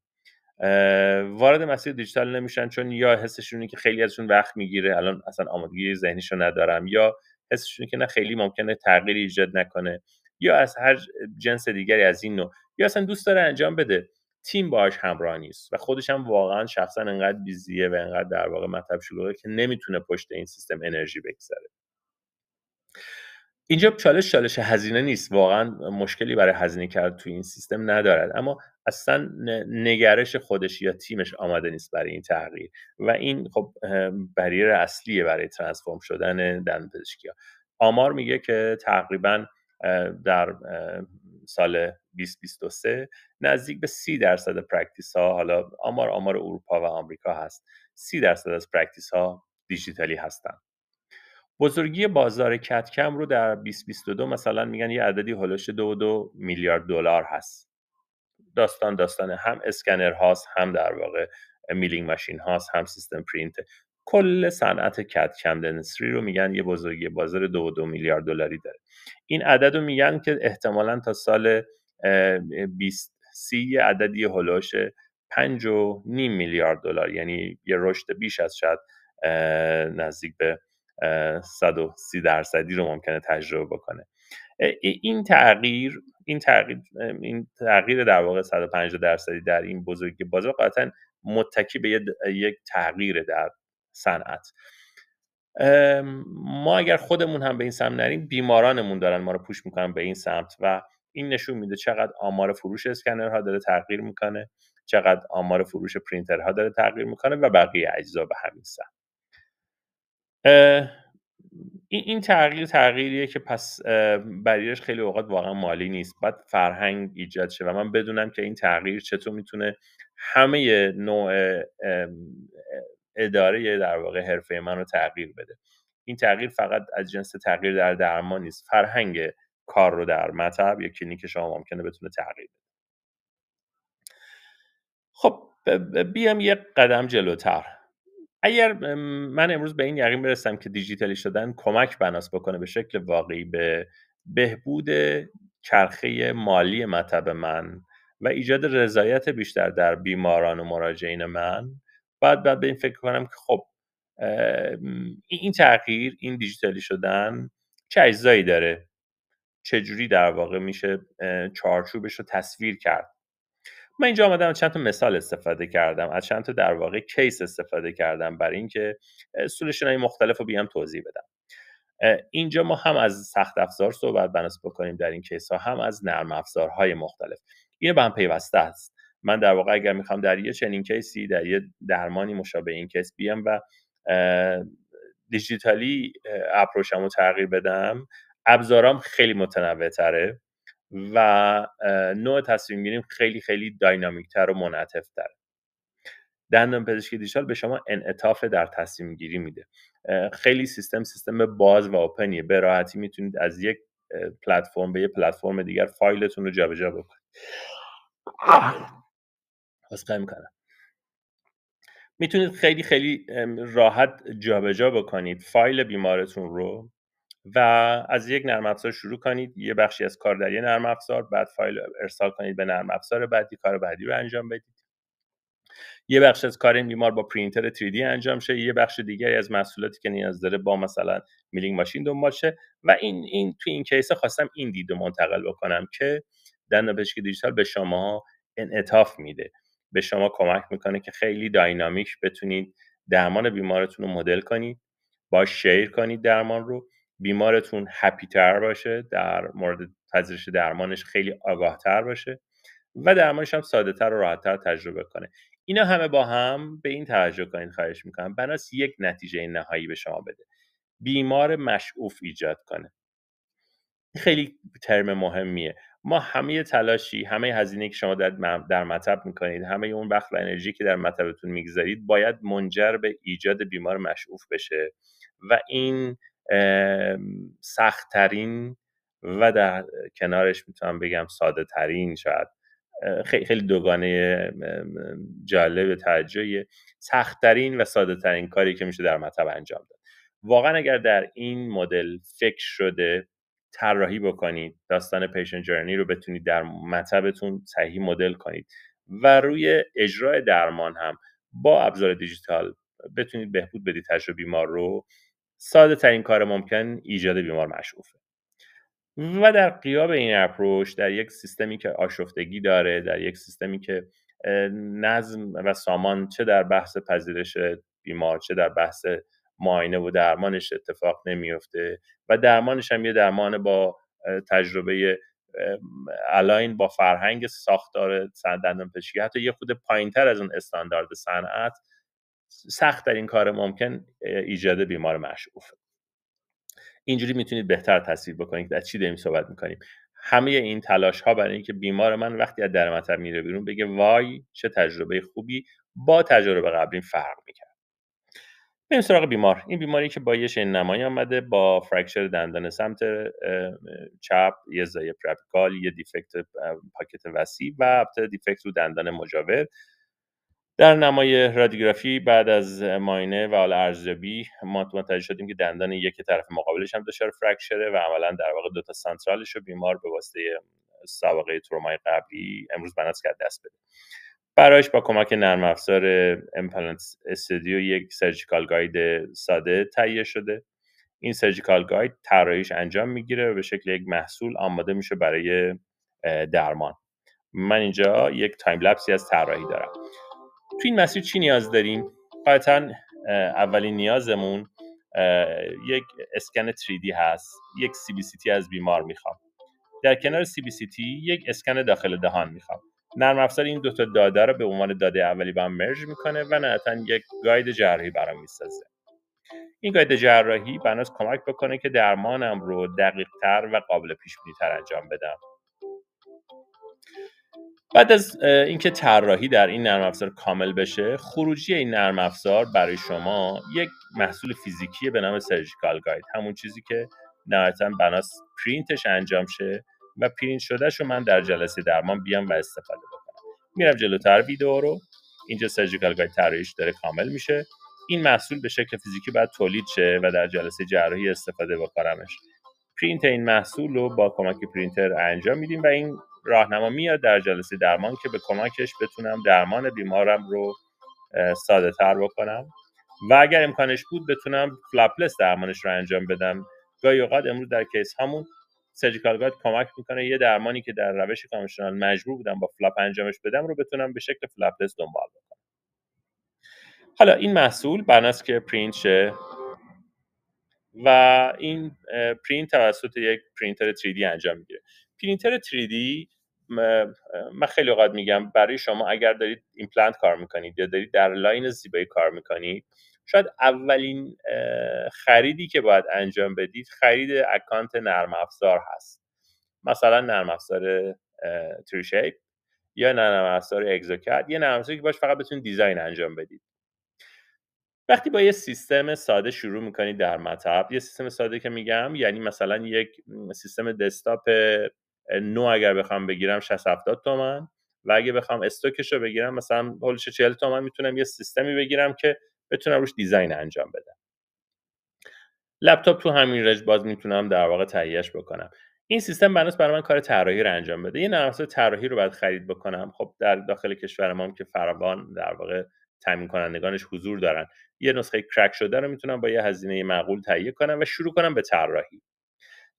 Speaker 1: وارد مسیر دیجیتال نمیشن چون یا حسشونی که خیلی ازشون وقت میگیره الان اصلا آمادگی ذهنیشو ندارم یا حسش که نه خیلی ممکنه تغییری ایجاد نکنه یا از هر جنس دیگری از این نوع یا اصلا دوست داره انجام بده تیم باهاش همراه نیست و خودش هم واقعا شخصا انقدر بیزیه و انقدر در واقع مطلب شلوغه که نمیتونه پشت این سیستم انرژی بگذاره اینجا چالش چالش هزینه نیست واقعا مشکلی برای هزینه کرد توی این سیستم ندارد اما اصلا نگرش خودش یا تیمش آماده نیست برای این تغییر و این خب بریر اصلیه برای ترانسفورم شدن پزشکی ها آمار میگه که تقریبا در سال 2023 نزدیک به 30 درصد پرکتیس ها حالا آمار آمار اروپا و آمریکا هست 30 درصد از پرکتیس ها دیجیتالی هستند بزرگی بازار کتکم رو در 2022 مثلا میگن یه عددی هلوش دو دو میلیارد دلار هست داستان داستان هم اسکنر هاست هم در واقع میلینگ ماشین هاست هم سیستم پرینت کل صنعت کتکم دنسری رو میگن یه بزرگی بازار دو دو میلیارد دلاری داره این عدد رو میگن که احتمالا تا سال 2030 یه عددی هلوش پنج و نیم میلیارد دلار یعنی یه رشد بیش از شاید نزدیک به 130 درصدی رو ممکنه تجربه بکنه این تغییر این تغییر این تغییر در واقع 150 درصدی در این بزرگی بازار قطعا متکی به یک تغییر در صنعت ما اگر خودمون هم به این سمت نریم بیمارانمون دارن ما رو پوش میکنن به این سمت و این نشون میده چقدر آمار فروش اسکنرها داره تغییر میکنه چقدر آمار فروش پرینترها داره تغییر میکنه و بقیه اجزا به همین سمت این تغییر تغییریه که پس برایش خیلی اوقات واقعا مالی نیست باید فرهنگ ایجاد شه و من بدونم که این تغییر چطور میتونه همه نوع اداره در واقع حرفه من رو تغییر بده این تغییر فقط از جنس تغییر در درمان نیست فرهنگ کار رو در مطب یا کلینیک شما ممکنه بتونه تغییر بده خب بیام یک قدم جلوتر اگر من امروز به این یقین برسم که دیجیتالی شدن کمک بناس بکنه به شکل واقعی به بهبود چرخه مالی مطب من و ایجاد رضایت بیشتر در بیماران و مراجعین من بعد بعد به این فکر کنم که خب این تغییر این دیجیتالی شدن چه اجزایی داره چجوری در واقع میشه چارچوبش رو تصویر کرد من اینجا آمدم چند تا مثال استفاده کردم از چند تا در واقع کیس استفاده کردم برای اینکه سولوشن های مختلف رو بیام توضیح بدم اینجا ما هم از سخت افزار صحبت بنس بکنیم در این کیس ها هم از نرم های مختلف اینه به هم پیوسته است من در واقع اگر میخوام در یه چنین کیسی در یه درمانی مشابه این کیس بیام و دیجیتالی اپروچم رو تغییر بدم ابزارام خیلی متنوع تره و نوع تصمیم گیریم خیلی خیلی داینامیک تر و منعطف تر. دندان پزشکی دیجیتال به شما انعطاف در تصمیم گیری میده خیلی سیستم سیستم باز و اوپنیه به راحتی میتونید از یک پلتفرم به یک پلتفرم دیگر فایلتون رو جابجا بکنید قایم میکنم میتونید خیلی خیلی راحت جابجا بکنید فایل بیمارتون رو و از یک نرم افزار شروع کنید یه بخشی از کار در یه نرم افزار بعد فایل ارسال کنید به نرم افزار بعدی کار بعدی رو انجام بدید یه بخش از کار این بیمار با پرینتر 3D انجام شه یه بخش دیگری از محصولاتی که نیاز داره با مثلا میلینگ ماشین دنبال شه و این این تو این کیسه خواستم این دید رو منتقل بکنم که دندان دیجیتال به شما انعطاف میده به شما کمک میکنه که خیلی داینامیک بتونید درمان بیمارتون رو مدل کنید با شیر کنید درمان رو بیمارتون هپی تر باشه در مورد پذیرش درمانش خیلی آگاه تر باشه و درمانش هم ساده تر و راحت تر تجربه کنه اینا همه با هم به این توجه کنید خواهش میکنم بناس یک نتیجه نهایی به شما بده بیمار مشعوف ایجاد کنه خیلی ترم مهمیه ما همه تلاشی همه هزینه که شما در, مطب میکنید همه اون وقت و انرژی که در مطبتون میگذارید باید منجر به ایجاد بیمار مشعوف بشه و این سخت ترین و در کنارش میتونم بگم ساده ترین شاید خیلی دوگانه جالب سخت ترین و ساده ترین کاری که میشه در مطب انجام داد واقعا اگر در این مدل فکر شده طراحی بکنید داستان پیشن جرنی رو بتونید در مطبتون صحیح مدل کنید و روی اجرای درمان هم با ابزار دیجیتال بتونید بهبود بدید تجربه بیمار رو ساده ترین کار ممکن ایجاد بیمار مشروفه و در قیاب این اپروش در یک سیستمی که آشفتگی داره در یک سیستمی که نظم و سامان چه در بحث پذیرش بیمار چه در بحث معاینه و درمانش اتفاق نمیفته و درمانش هم یه درمان با تجربه الاین با فرهنگ ساختار دندان پشکی حتی یه خود تر از اون استاندارد صنعت سخت در این کار ممکن ایجاد بیمار مشعوف اینجوری میتونید بهتر تصویر بکنید که از چی داریم صحبت میکنیم همه این تلاش ها برای اینکه بیمار من وقتی از در مطب میره بیرون بگه وای چه تجربه خوبی با تجربه قبلی فرق میکرد بریم سراغ بیمار این بیماری که با یه شن نمایی آمده با فرکچر دندان سمت چپ یه زای پرپیکال یه دیفکت پاکت وسیع و دیفکت رو دندان مجاور در نمای رادیوگرافی بعد از ماینه و حال ارزیابی ما متوجه شدیم که دندان یک طرف مقابلش هم دچار فرکشره و عملا در واقع دو سنترالش رو بیمار به واسطه سابقه ترومای قبلی امروز بناس کرد دست بده برایش با کمک نرم افزار امپلنت استودیو یک سرجیکال گاید ساده تهیه شده این سرجیکال گاید طراحیش انجام میگیره و به شکل یک محصول آماده میشه برای درمان من اینجا یک تایم لپسی از طراحی دارم تو این مسیر چی نیاز داریم قایتا اولین نیازمون یک اسکن 3D هست یک تی از بیمار میخوام در کنار تی یک اسکن داخل دهان میخوام نرم افزار این دوتا داده رو به عنوان داده اولی با هم مرج میکنه و نهایتا یک گاید جراحی برام میسازه این گاید جراحی بناس کمک بکنه که درمانم رو تر و قابل پیش تر انجام بدم بعد از اینکه طراحی در این نرم افزار کامل بشه خروجی این نرم افزار برای شما یک محصول فیزیکی به نام سرجیکال گاید همون چیزی که نهایتا بناس پرینتش انجام شه و پرینت شدهش رو من در جلسه درمان بیام و استفاده بکنم میرم جلوتر ویدیو رو اینجا سرجیکال گاید طراحیش داره کامل میشه این محصول به شکل فیزیکی باید تولید شه و در جلسه جراحی استفاده بکنمش پرینت این محصول رو با کمک پرینتر انجام میدیم و این راهنما میاد در جلسه درمان که به کمکش بتونم درمان بیمارم رو ساده تر بکنم و اگر امکانش بود بتونم فلاپلس درمانش رو انجام بدم گاهی اوقات امروز در کیس همون سرجیکال گاید کمک میکنه یه درمانی که در روش کامشنال مجبور بودم با فلاپ انجامش بدم رو بتونم به شکل فلاپلس دنبال بکنم حالا این محصول بناست که پرینت شه و این پرینت توسط یک پرینتر 3D انجام میگیره پرینتر 3D من خیلی اوقات میگم برای شما اگر دارید ایمپلنت کار میکنید یا دارید در لاین زیبایی کار میکنید شاید اولین خریدی که باید انجام بدید خرید اکانت نرم افزار هست مثلا نرم افزار تریشیپ یا نرم افزار اگزوکت یه نرم افزاری که باش فقط بتونید دیزاین انجام بدید وقتی با یه سیستم ساده شروع میکنید در مطب یه سیستم ساده که میگم یعنی مثلا یک سیستم دسکتاپ نو اگر بخوام بگیرم 60 70 تومن و اگه بخوام استوکش رو بگیرم مثلا هولش 40 تومن میتونم یه سیستمی بگیرم که بتونم روش دیزاین انجام بدم لپتاپ تو همین رج باز میتونم در واقع تهیهش بکنم این سیستم بناس برای من کار طراحی رو انجام بده یه نرم طراحی رو باید خرید بکنم خب در داخل کشور ما هم که فراوان در واقع تامین کنندگانش حضور دارن یه نسخه کرک شده رو میتونم با یه هزینه معقول تهیه کنم و شروع کنم به طراحی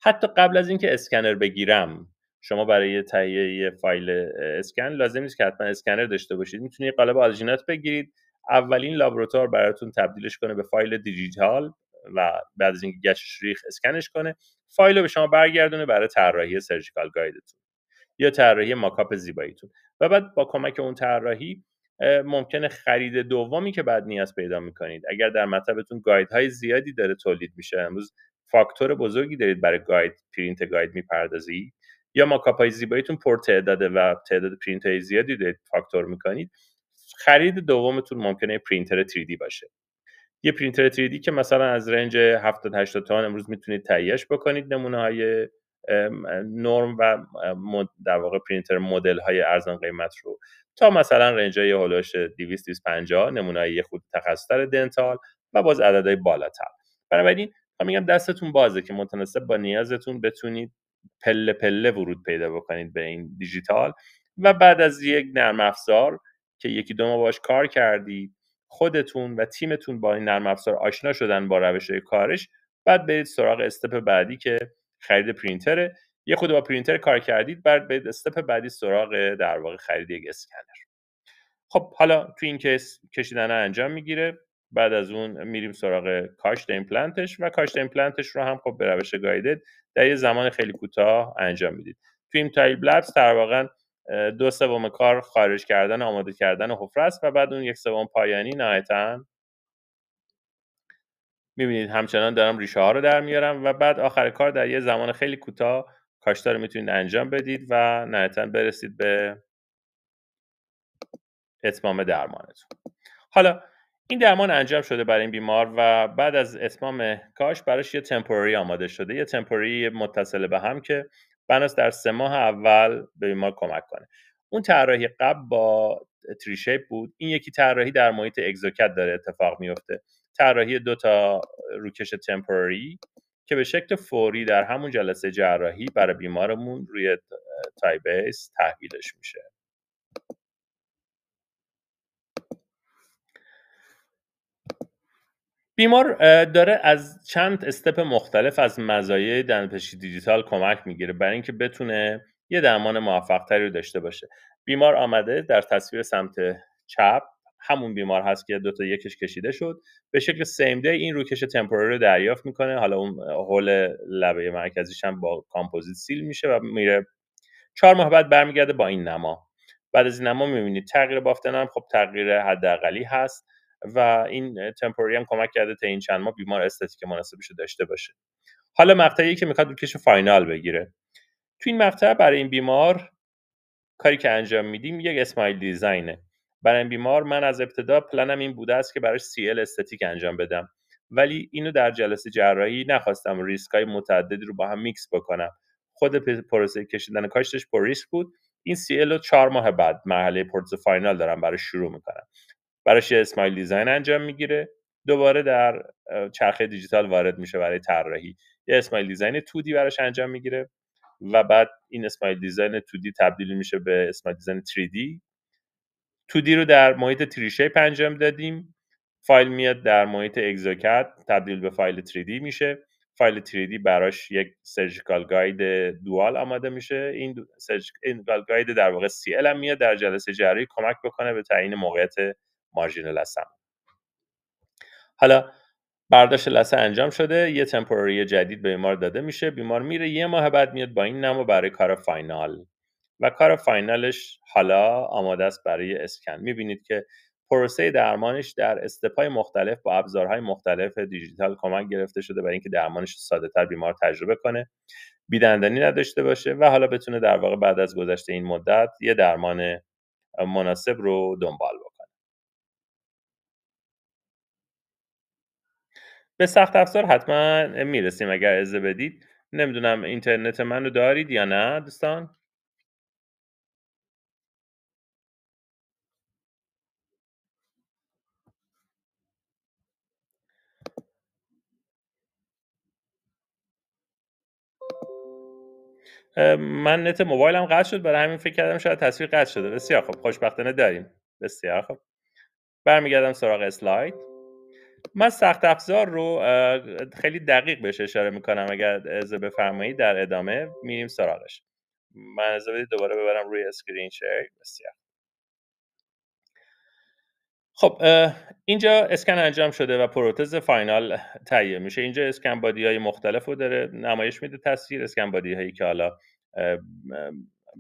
Speaker 1: حتی قبل از اینکه اسکنر بگیرم شما برای تهیه فایل اسکن لازم نیست که حتما اسکنر داشته باشید میتونید قالب آلژینات بگیرید اولین لابراتور براتون تبدیلش کنه به فایل دیجیتال و بعد از اینکه گچش ریخ اسکنش کنه فایل رو به شما برگردونه برای طراحی سرجیکال گایدتون یا طراحی ماکاپ زیباییتون و بعد با کمک اون طراحی ممکنه خرید دومی که بعد نیاز پیدا میکنید اگر در مطبتون گاید های زیادی داره تولید میشه امروز فاکتور بزرگی دارید برای گاید پرینت گاید میپردازید یا های زیباییتون پر تعداده و تعداد پرینت های زیادی دارید فاکتور میکنید خرید دومتون ممکنه پرینتر 3D باشه یه پرینتر 3D که مثلا از رنج 70 80 تومن امروز میتونید تهیهش بکنید نمونه های نرم و در واقع پرینتر مدل های ارزان قیمت رو تا مثلا رنج های هولوش 200 250 نمونه های خود تخصصتر دنتال و باز عددهای بالاتر بنابراین میگم دستتون بازه که متناسب با نیازتون بتونید پله پله ورود پیدا بکنید به این دیجیتال و بعد از یک نرم افزار که یکی دو ماه باش کار کردید خودتون و تیمتون با این نرم افزار آشنا شدن با روش کارش بعد برید سراغ استپ بعدی که خرید پرینتره یه خود با پرینتر کار کردید بعد برید استپ بعدی سراغ در واقع خرید یک اسکنر خب حالا تو این کیس کشیدن انجام میگیره بعد از اون میریم سراغ کاشت ایمپلنتش و کاشت ایمپلنتش رو هم خب به روش گایدد در یه زمان خیلی کوتاه انجام میدید تو این تایل لبس در واقع دو سوم کار خارج کردن آماده کردن حفره است و بعد اون یک سوم پایانی نهایتا میبینید همچنان دارم ریشه ها رو در میارم و بعد آخر کار در یه زمان خیلی کوتاه کاشتا رو میتونید انجام بدید و نهایتا برسید به اتمام درمانتون حالا این درمان انجام شده برای این بیمار و بعد از اتمام کاش براش یه تمپوری آماده شده یه تمپوری متصل به هم که بناس در سه ماه اول به بیمار کمک کنه اون طراحی قبل با تریشیپ بود این یکی طراحی در محیط اگزوکت داره اتفاق میفته طراحی دو تا روکش تمپوری که به شکل فوری در همون جلسه جراحی برای بیمارمون روی تایبیس تحویلش میشه بیمار داره از چند استپ مختلف از مزایای دندپزشکی دیجیتال کمک میگیره برای اینکه بتونه یه درمان موفقتری رو داشته باشه بیمار آمده در تصویر سمت چپ همون بیمار هست که دوتا یکش کشیده شد به شکل سیم دی این روکش تمپوراری رو دریافت میکنه حالا اون حول لبه مرکزیش هم با کامپوزیت سیل میشه و میره چهار ماه بعد برمیگرده با این نما بعد از این نما میبینید تغییر بافتنم خب تغییر حداقلی هست و این تمپوری هم کمک کرده تا این چند ماه بیمار استاتیک مناسبش داشته باشه حالا مقطعی که میخواد دوکش فاینال بگیره تو این مقطع برای این بیمار کاری که انجام میدیم یک اسمایل دیزاینه برای این بیمار من از ابتدا پلنم این بوده است که براش سی ال استتیک انجام بدم ولی اینو در جلسه جراحی نخواستم ریسک های متعددی رو با هم میکس بکنم خود پروسه کشیدن کاشتش پر ریسک بود این سی ال رو چهار ماه بعد مرحله پورتز فاینال دارم برای شروع میکنم براش یه اسمایل دیزاین انجام میگیره دوباره در چرخه دیجیتال وارد میشه برای طراحی یه اسمایل دیزاین تودی براش انجام میگیره و بعد این اسمایل دیزاین تودی تبدیل میشه به اسمایل دیزاین 3D تودی رو در محیط تریشه انجام دادیم فایل میاد در محیط اگزوکت تبدیل به فایل 3D میشه فایل 3D براش یک سرجیکال گاید دوال آماده میشه این سرجیکال گاید در واقع CL هم میاد در جلسه جراحی کمک بکنه به تعیین موقعیت مارژین لسم حالا برداشت لسه انجام شده یه تمپوراری جدید به بیمار داده میشه بیمار میره یه ماه بعد میاد با این نما برای کار فاینال و کار فاینالش حالا آماده است برای اسکن میبینید که پروسه درمانش در استپای مختلف با ابزارهای مختلف دیجیتال کمک گرفته شده برای اینکه درمانش ساده تر بیمار تجربه کنه بیدندنی نداشته باشه و حالا بتونه در واقع بعد از گذشت این مدت یه درمان مناسب رو دنبال بکنه به سخت افزار حتما میرسیم اگر اجازه بدید نمیدونم اینترنت منو دارید یا نه دوستان من نت موبایلم قطع شد برای همین فکر کردم شاید تصویر قطع شده بسیار خب خوشبختانه داریم بسیار خب برمیگردم سراغ اسلاید من سخت افزار رو خیلی دقیق بهش اشاره میکنم اگر از بفرمایید در ادامه میریم سراغش من از بدید دوباره ببرم روی اسکرین شیر بسیار خب اینجا اسکن انجام شده و پروتز فاینال تهیه میشه اینجا اسکن بادی های مختلف رو داره نمایش میده تصویر اسکن بادی هایی که حالا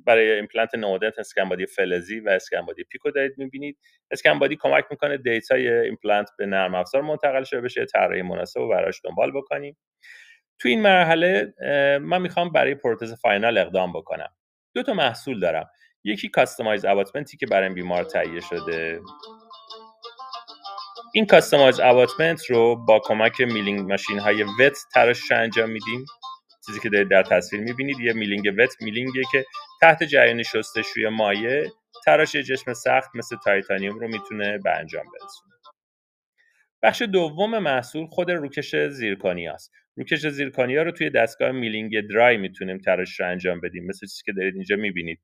Speaker 1: برای ایمپلنت نودنت اسکن فلزی و اسکن بادی پیکو دارید میبینید اسکن بادی کمک میکنه دیتای ایمپلنت به نرم افزار منتقل شده بشه طراحی مناسب و براش دنبال بکنیم تو این مرحله من میخوام برای پروتز فاینال اقدام بکنم دو تا محصول دارم یکی کاستماایز اباتمنتی که برای بیمار تهیه شده این کاستماایز اباتمنت رو با کمک میلینگ ماشین های وت تراش انجام میدیم چیزی که دارید در تصویر میبینید یه میلینگ وت میلینگیه که تحت جریان شستشوی مایه تراش جسم سخت مثل تایتانیوم رو میتونه به انجام برسونه بخش دوم محصول خود روکش زیرکانی است. روکش زیرکانی ها رو توی دستگاه میلینگ درای میتونیم تراش رو انجام بدیم مثل چیزی که دارید اینجا میبینید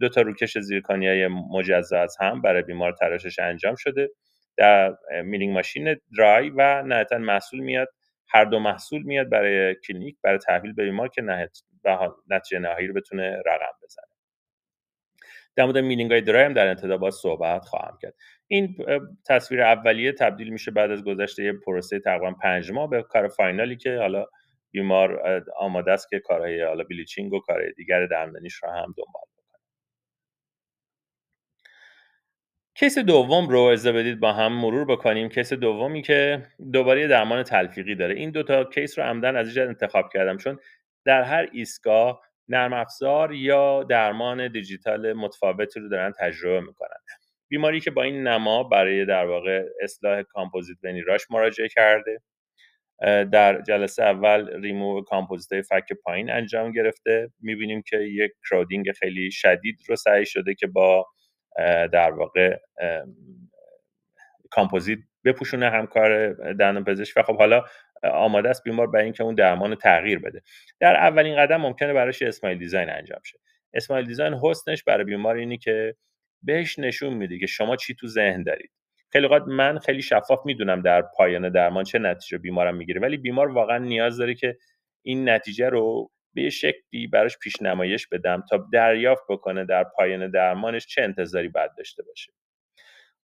Speaker 1: دو تا روکش زیرکانی های مجزا از هم برای بیمار تراشش انجام شده در میلینگ ماشین درای و نهایتا محصول میاد هر دو محصول میاد برای کلینیک برای تحویل به بیمار که نتیجه نهایی رو بتونه رقم بزنه در مورد مینینگ های درای در انتظار با صحبت خواهم کرد این تصویر اولیه تبدیل میشه بعد از گذشته یه پروسه تقریبا پنج ماه به کار فاینالی که حالا بیمار آماده است که کارهای حالا بلیچینگ و کارهای دیگر درمانیش رو هم دنبال کیس دوم رو از بدید با هم مرور بکنیم کیس دومی که دوباره درمان تلفیقی داره این دوتا کیس رو عمدن از انتخاب کردم چون در هر ایستگاه نرم افزار یا درمان دیجیتال متفاوتی رو دارن تجربه میکنن بیماری که با این نما برای در واقع اصلاح کامپوزیت و نیراش مراجعه کرده در جلسه اول ریمو کامپوزیت فک پایین انجام گرفته میبینیم که یک کرودینگ خیلی شدید رو سعی شده که با در واقع کامپوزیت بپوشونه همکار دندان پزشک و خب حالا آماده است بیمار برای اینکه اون درمان تغییر بده در اولین قدم ممکنه براش اسمایل دیزاین انجام شه اسمایل دیزاین حسنش برای بیمار اینی که بهش نشون میده که شما چی تو ذهن دارید خیلی قد من خیلی شفاف میدونم در پایان درمان چه نتیجه بیمارم میگیره ولی بیمار واقعا نیاز داره که این نتیجه رو به شکلی براش پیش نمایش بدم تا دریافت بکنه در پایان درمانش چه انتظاری بعد داشته باشه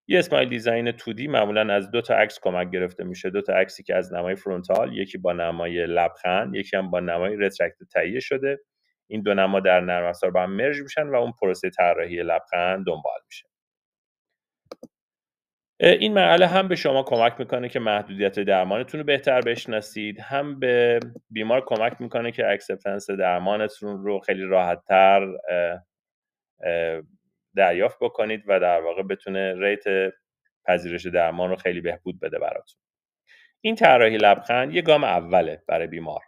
Speaker 1: یه اسمایل دیزاین تودی معمولا از دو تا عکس کمک گرفته میشه دو تا عکسی که از نمای فرونتال یکی با نمای لبخند یکی هم با نمای رترکت تهیه شده این دو نما در نرم افزار با هم مرج میشن و اون پروسه طراحی لبخند دنبال میشه این مرحله هم به شما کمک میکنه که محدودیت درمانتون رو بهتر بشناسید هم به بیمار کمک میکنه که اکسپتنس درمانتون رو خیلی راحتتر دریافت بکنید و در واقع بتونه ریت پذیرش درمان رو خیلی بهبود بده براتون این طراحی لبخند یه گام اوله برای بیمار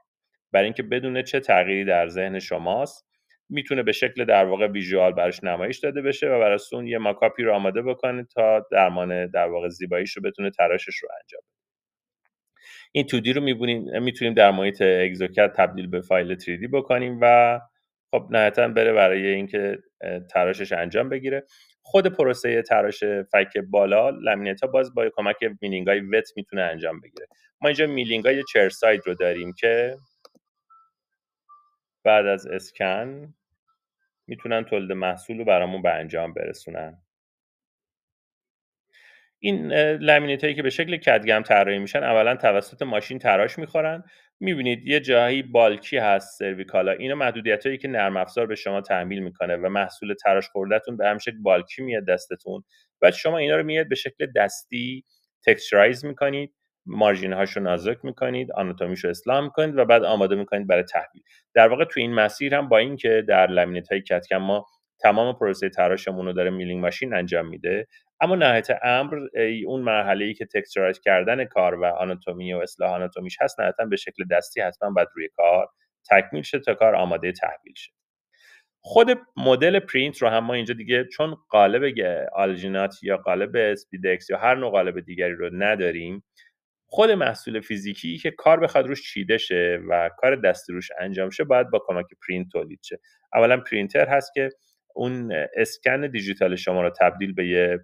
Speaker 1: برای اینکه بدونه چه تغییری در ذهن شماست میتونه به شکل در واقع ویژوال براش نمایش داده بشه و براتون یه ماکاپی رو آماده بکنه تا درمان در واقع زیباییش رو بتونه تراشش رو انجام بده این تودی رو میتونیم در محیط اگزوکت تبدیل به فایل 3D بکنیم و خب نهایتا بره برای اینکه تراشش انجام بگیره خود پروسه تراش فک بالا لامینت ها باز با کمک های وت میتونه انجام بگیره ما اینجا های چر ساید رو داریم که بعد از اسکن میتونن تولید محصول رو برامون به انجام برسونن این لامینیت هایی که به شکل کدگم طراحی میشن اولا توسط ماشین تراش میخورن میبینید یه جایی بالکی هست سرویکالا اینا محدودیت هایی که نرم افزار به شما تحمیل میکنه و محصول تراش خوردهتون به همشک بالکی میاد دستتون و شما اینا رو میاد به شکل دستی تکسچرایز میکنید مارجین هاشو نازک میکنید آناتومیشو اصلاح میکنید و بعد آماده میکنید برای تحویل در واقع تو این مسیر هم با اینکه در لمینت های کتکم ما تمام پروسه تراشمون رو داره میلینگ ماشین انجام میده اما نهایت امر اون مرحله ای که تکسچرایز کردن کار و آناتومی و اصلاح آناتومیش هست نهایتا به شکل دستی حتما بعد روی کار تکمیل شه تا کار آماده تحویل شه خود مدل پرینت رو هم ما اینجا دیگه چون قالب آلژینات یا قالب اسپیدکس یا هر نوع قالب دیگری رو نداریم خود محصول فیزیکی که کار بخواد روش چیده شه و کار دستی روش انجام شه باید با کمک پرینت تولید شه اولا پرینتر هست که اون اسکن دیجیتال شما رو تبدیل به یه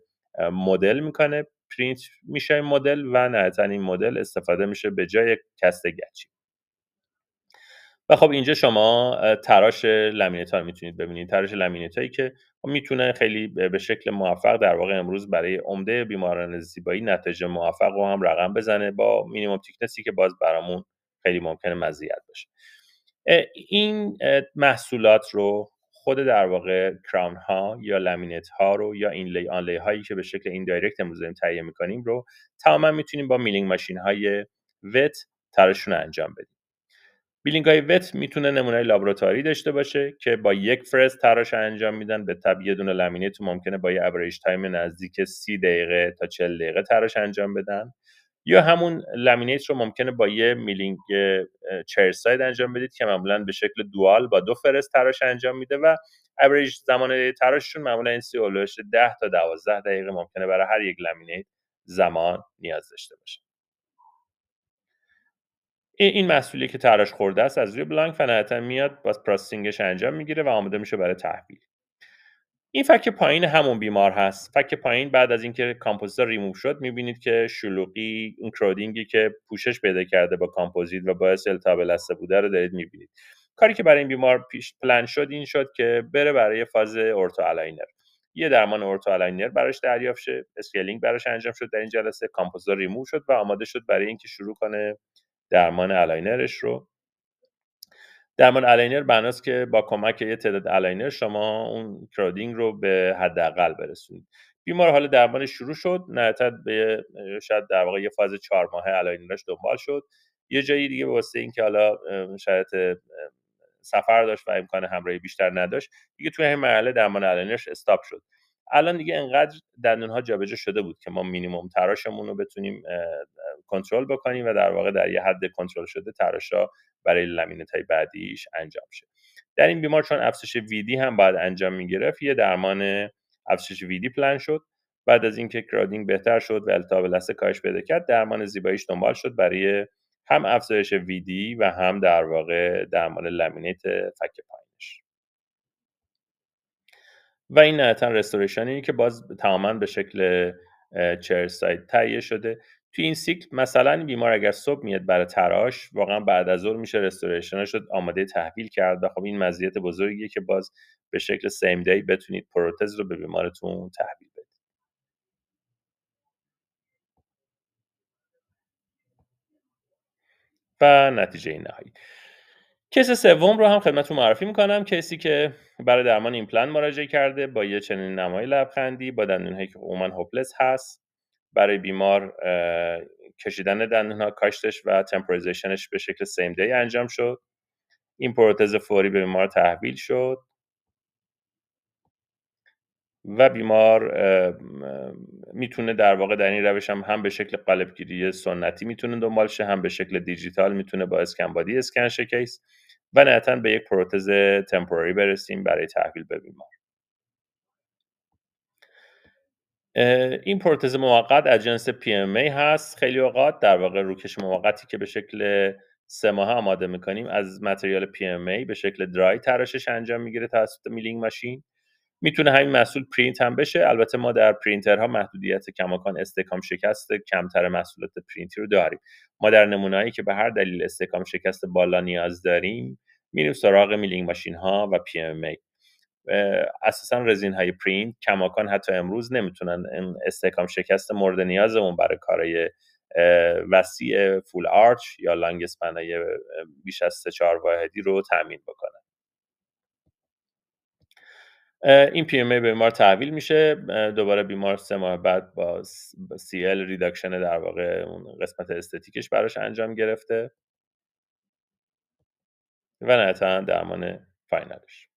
Speaker 1: مدل میکنه پرینت میشه این مدل و نهایتا این مدل استفاده میشه به جای کست گچی و خب اینجا شما تراش لمینت ها میتونید ببینید تراش لامینتایی هایی که میتونه خیلی به شکل موفق در واقع امروز برای عمده بیماران زیبایی نتیجه موفق رو هم رقم بزنه با مینیمم تیکنسی که باز برامون خیلی ممکنه مزیت باشه این محصولات رو خود در واقع کراون ها یا لامینت ها رو یا این آن هایی که به شکل این دایرکت امروز داریم تهیه میکنیم رو تماما میتونیم با میلینگ ماشین های وت ترشون انجام بدیم بیلینگ های وت میتونه نمونه لابراتواری داشته باشه که با یک فرز تراش انجام میدن به تب یه دونه ممکنه با یه ابریج تایم نزدیک 30 دقیقه تا 40 دقیقه تراش انجام بدن یا همون لامینیت رو ممکنه با یه میلینگ ساید انجام بدید که معمولا به شکل دوال با دو فرز تراش انجام میده و اوریج زمان تراششون معمولا این سی 10 تا 12 دقیقه ممکنه برای هر یک لامینیت زمان نیاز داشته باشه این مسئولی که تراش خورده است از روی بلانک و میاد با پراسینگش انجام میگیره و آماده میشه برای تحویل این فک پایین همون بیمار هست فک پایین بعد از اینکه کامپوزیت ریموو شد میبینید که شلوغی اون کرودینگی که پوشش پیدا کرده با کامپوزیت و باعث التهاب لسته بوده رو دارید میبینید کاری که برای این بیمار پیش پلن شد این شد که بره برای فاز اورتو الاینر یه درمان اورتو الاینر براش دریافت شد اسکیلینگ براش انجام شد در این جلسه کامپوزیت ریموو شد و آماده شد برای اینکه شروع کنه درمان الاینرش رو درمان الاینر بناست که با کمک یه تعداد الاینر شما اون کرادینگ رو به حداقل برسونید بیمار حال درمانش شروع شد نهایتا به شاید در واقع یه فاز چهار ماهه الاینرش دنبال شد یه جایی دیگه به واسه اینکه حالا شرایط سفر داشت و امکان همراهی بیشتر نداشت دیگه توی این مرحله درمان الاینرش استاپ شد الان دیگه انقدر ها جابجا شده بود که ما مینیمم تراشمون رو بتونیم کنترل بکنیم و در واقع در یه حد کنترل شده تراشا برای لامینت های بعدیش انجام شه در این بیمار چون افزایش ویدی هم باید انجام میگرفت یه درمان افزایش ویدی پلان شد بعد از اینکه کرادینگ بهتر شد و التهاب لثه کاهش پیدا کرد درمان زیباییش دنبال شد برای هم افزایش ویدی و هم در واقع درمان لمینت فک پایین و این نهایتا اینه که باز تماما به شکل چر سایت تهیه شده توی این سیکل مثلا بیمار اگر صبح میاد برای تراش واقعا بعد از ظهر میشه رستوریشن شد آماده تحویل کرد و خب این مزیت بزرگیه که باز به شکل سیم دی بتونید پروتز رو به بیمارتون تحویل بدید و نتیجه نهایی کیس سوم رو هم خدمتتون معرفی میکنم کسی که برای درمان ایمپلنت مراجعه کرده با یه چنین نمای لبخندی با دندونهایی که عموما هوپلس هست برای بیمار کشیدن دندونها کاشتش و تمپرایزیشنش به شکل سیم دی انجام شد این پروتز فوری به بیمار تحویل شد و بیمار میتونه در واقع در این روش هم هم به شکل قلبگیری سنتی میتونه دنبال هم به شکل دیجیتال میتونه با اسکن بادی اسکن و به یک پروتز تمپوراری برسیم برای تحویل به بیمار این پروتز موقت از جنس پی ام ای هست خیلی اوقات در واقع روکش موقتی که به شکل سه ماه آماده میکنیم از متریال پی ام ای به شکل درای تراشش انجام میگیره توسط میلینگ ماشین میتونه همین محصول پرینت هم بشه البته ما در پرینترها محدودیت کماکان استکام شکست کمتر محصولات پرینتی رو داریم ما در نمونهایی که به هر دلیل استکام شکست بالا نیاز داریم میریم سراغ میلینگ ماشین ها و پی ام ای اساسا رزین های پرینت کماکان حتی امروز نمیتونن این استحکام شکست مورد نیازمون برای کارای وسیع فول آرچ یا لانگ بیش از 3 چهار واحدی رو تامین بکنن این پی ام ای به بیمار تحویل میشه دوباره بیمار سه ماه بعد با سی ال ریداکشن در واقع اون قسمت استتیکش براش انجام گرفته و نهایتا درمان فاینالش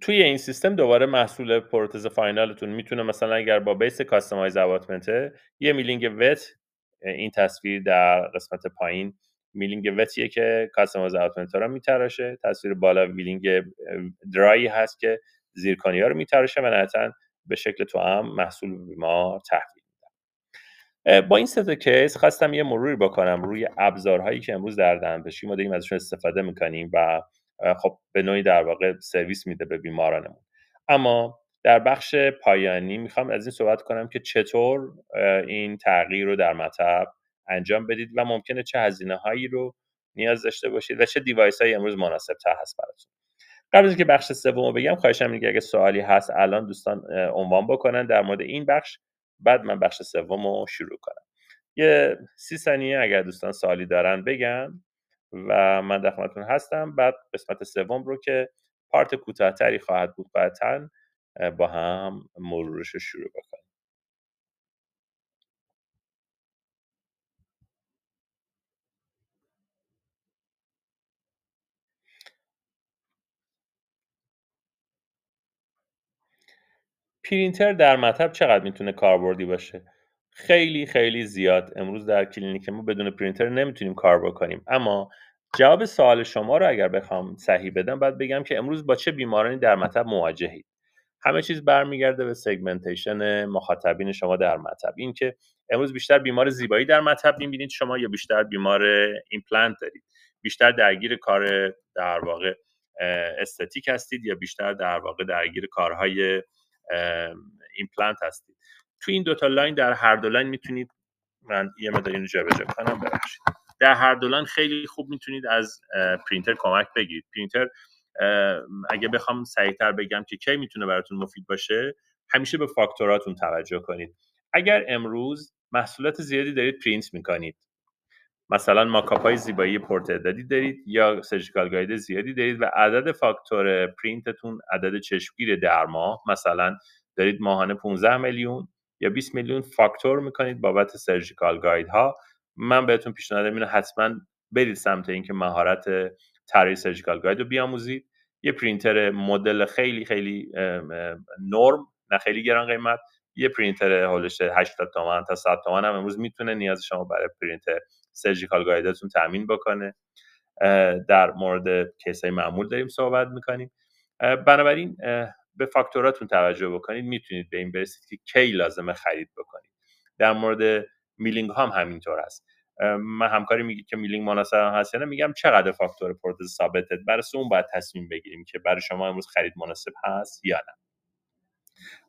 Speaker 1: توی این سیستم دوباره محصول پروتز فاینالتون میتونه مثلا اگر با بیس کاستمایز اباتمنته یه میلینگ وت این تصویر در قسمت پایین میلینگ وتیه که کاستماز اوتمنتار رو میتراشه تصویر بالا میلینگ درایی هست که زیرکانی ها رو میتراشه و نهتا به شکل تو هم محصول بیمار تحویل با این سه کیس خواستم یه مروری بکنم روی ابزارهایی که امروز در دنپشی ما داریم ازشون استفاده میکنیم و خب به نوعی در واقع سرویس میده به بیمارانمون اما در بخش پایانی میخوام از این صحبت کنم که چطور این تغییر رو در مطب انجام بدید و ممکنه چه هزینه هایی رو نیاز داشته باشید و چه دیوایس های امروز مناسب تر هست براتون قبل از اینکه بخش سوم رو بگم خواهشم اینه اگه سوالی هست الان دوستان عنوان بکنن در مورد این بخش بعد من بخش سوم رو شروع کنم یه سی ثانیه اگر دوستان سوالی دارن بگن و من در خدمتتون هستم بعد قسمت سوم رو که پارت کوتاهتری خواهد بود بعدا با هم مرورش رو شروع بکنیم پرینتر در مطب چقدر میتونه کاربردی باشه خیلی خیلی زیاد امروز در کلینیک ما بدون پرینتر نمیتونیم کار بکنیم اما جواب سوال شما رو اگر بخوام صحیح بدم باید بگم که امروز با چه بیمارانی در مطب مواجهید همه چیز برمیگرده به سگمنتیشن مخاطبین شما در مطب اینکه امروز بیشتر بیمار زیبایی در مطب میبینید شما یا بیشتر بیمار ایمپلنت دارید بیشتر درگیر کار در واقع استتیک هستید یا بیشتر در واقع درگیر کارهای ایمپلنت هستید تو این دوتا لاین در هر دو لاین میتونید من یه مدار اینو جابجا کنم ببخشید در هر دو لاین خیلی خوب میتونید از پرینتر کمک بگیرید پرینتر اگه بخوام سریعتر بگم که کی میتونه براتون مفید باشه همیشه به فاکتوراتون توجه کنید اگر امروز محصولات زیادی دارید پرینت میکنید مثلا ماکاپ زیبایی پرتعدادی دارید یا سرجیکال گاید زیادی دارید و عدد فاکتور پرینتتون عدد چشمگیر در ماه مثلا دارید ماهانه 15 میلیون یا 20 میلیون فاکتور میکنید بابت سرجیکال گاید ها من بهتون پیشنهاد میدم حتما برید سمت اینکه مهارت طراحی سرجیکال گاید رو بیاموزید یه پرینتر مدل خیلی خیلی نرم نه خیلی گران قیمت یه پرینتر هولش 80 تومن تا 100 تومن هم امروز میتونه نیاز شما برای پرینتر سرجیکال گایدتون تامین بکنه در مورد کیسای معمول داریم صحبت میکنیم بنابراین به فاکتوراتون توجه بکنید میتونید به این برسید که کی لازمه خرید بکنید در مورد میلینگ هم همینطور است. من همکاری میگه که میلینگ مناسب هست یا نه میگم چقدر فاکتور پروتز ثابتت برای اون باید تصمیم بگیریم که برای شما امروز خرید مناسب هست یا نه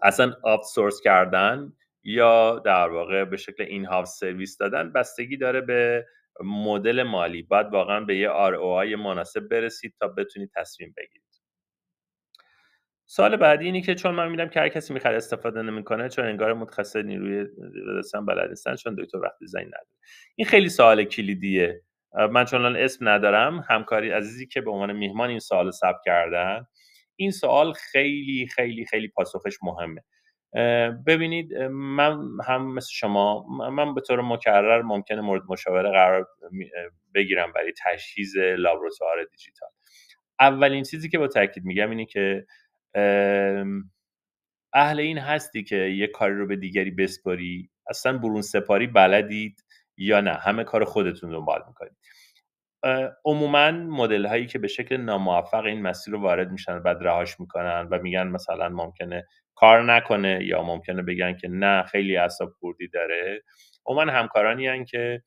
Speaker 1: اصلا کردن یا در واقع به شکل این هاوس سرویس دادن بستگی داره به مدل مالی باید واقعا به یه ROI مناسب برسید تا بتونید تصمیم بگیرید سال بعدی اینی که چون من میدم که هر کسی میخواد استفاده نمیکنه چون انگار متخصص نیروی رسن بلد نیستن چون دکتر وقتی زنگ نداره این خیلی سوال کلیدیه من چون اسم ندارم همکاری عزیزی که به عنوان میهمان این سوال ثبت کردن این سوال خیلی خیلی خیلی پاسخش مهمه ببینید من هم مثل شما من به طور مکرر ممکنه مورد مشاوره قرار بگیرم برای تجهیز لابراتوار دیجیتال اولین چیزی که با تاکید میگم اینه که اهل این هستی که یه کاری رو به دیگری بسپاری اصلا برون سپاری بلدید یا نه همه کار خودتون دنبال میکنید عموما مدل هایی که به شکل ناموفق این مسیر رو وارد میشن و بعد رهاش میکنن و میگن مثلا ممکنه کار نکنه یا ممکنه بگن که نه خیلی اصاب خوردی داره عموما همکارانی هن که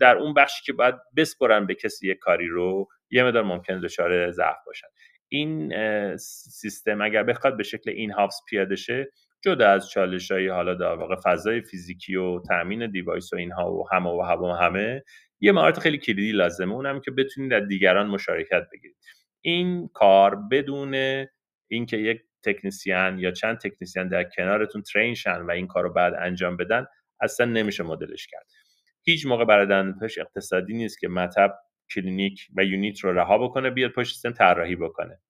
Speaker 1: در اون بخشی که باید بسپرن به کسی یه کاری رو یه مدار ممکنه دچار ضعف باشن این سیستم اگر بخواد به شکل این هاپس پیاده شه جدا از چالش های حالا در واقع فضای فیزیکی و تامین دیوایس و اینها و همه و همه همه یه مهارت خیلی کلیدی لازمه اونم که بتونید در دیگران مشارکت بگیرید این کار بدون اینکه یک تکنیسیان یا چند تکنیسیان در کنارتون ترین شن و این کار رو بعد انجام بدن اصلا نمیشه مدلش کرد هیچ موقع بردن پش اقتصادی نیست که مطب کلینیک و یونیت رو رها بکنه بیاد پشت سیستم طراحی بکنه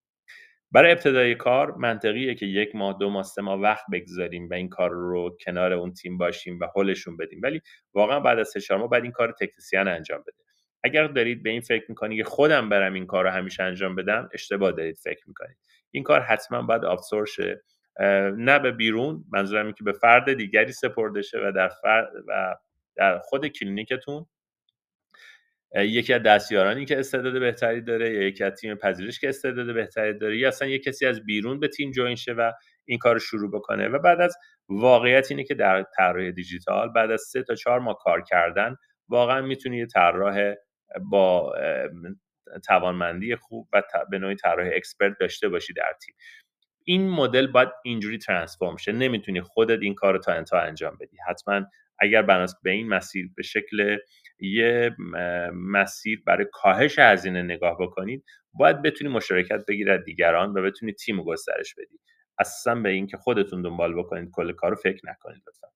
Speaker 1: برای ابتدای کار منطقیه که یک ماه دو ماه سه ماه وقت بگذاریم و این کار رو کنار اون تیم باشیم و حلشون بدیم ولی واقعا بعد از سه چهار بعد این کار تکنسیان انجام بده اگر دارید به این فکر میکنید که خودم برم این کار رو همیشه انجام بدم اشتباه دارید فکر میکنید این کار حتما باید آپسورشه نه به بیرون منظورم این که به فرد دیگری سپرده شه و در فرد و در خود کلینیکتون یکی از دستیارانی که استعداد بهتری داره یا یکی از تیم پذیرش که استعداد بهتری داره یا اصلا یک کسی از بیرون به تیم جوین شه و این کار رو شروع بکنه و بعد از واقعیت اینه که در طراح دیجیتال بعد از سه تا چهار ماه کار کردن واقعا میتونی یه طراح با توانمندی خوب و به نوعی طراح اکسپرت داشته باشی در تیم این مدل باید اینجوری ترانسفورم شه نمیتونی خودت این کار رو تا انتها انجام بدی حتما اگر بناست به این مسیر به شکل یه مسیر برای کاهش هزینه نگاه بکنید باید بتونی مشارکت بگیری از دیگران و بتونی تیم گسترش بدی اصلا به اینکه خودتون دنبال بکنید کل کار رو فکر نکنید لطفا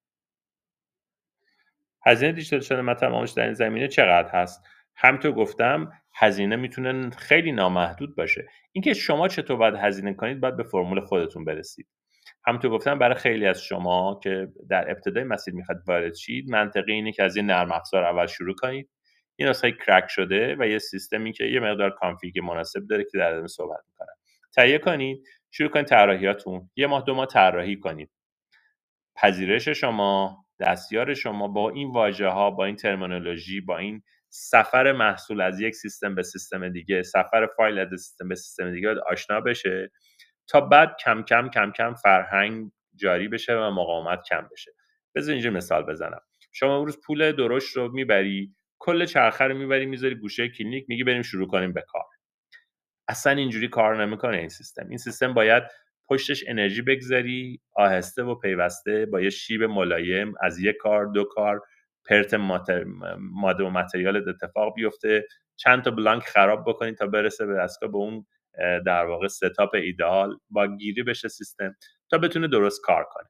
Speaker 1: هزینه دیجیتال شدن در این زمینه چقدر هست همطور گفتم هزینه میتونه خیلی نامحدود باشه اینکه شما چطور باید هزینه کنید باید به فرمول خودتون برسید همونطور گفتم برای خیلی از شما که در ابتدای مسیر میخواد وارد شید منطقی اینه که از یه نرم افزار اول شروع کنید این نسخه کرک شده و یه سیستمی که یه مقدار کانفیگ مناسب داره که در ادامه صحبت میکنم تهیه کنید شروع کنید طراحیاتون یه ماه دو ماه طراحی کنید پذیرش شما دستیار شما با این واژه ها با این ترمینولوژی با این سفر محصول از یک سیستم به سیستم دیگه سفر فایل از سیستم به سیستم دیگه آشنا بشه تا بعد کم کم کم کم فرهنگ جاری بشه و مقاومت کم بشه بذار اینجا مثال بزنم شما امروز پول درشت رو میبری کل چرخه رو میبری میذاری گوشه کلینیک میگی بریم شروع کنیم به کار اصلا اینجوری کار نمیکنه این سیستم این سیستم باید پشتش انرژی بگذاری آهسته و پیوسته با یه شیب ملایم از یک کار دو کار پرت ماتر... ماده و متریال اتفاق بیفته چند تا بلانک خراب بکنید تا برسه به دستگاه به اون در واقع ستاپ ایدال با گیری بشه سیستم تا بتونه درست کار کنه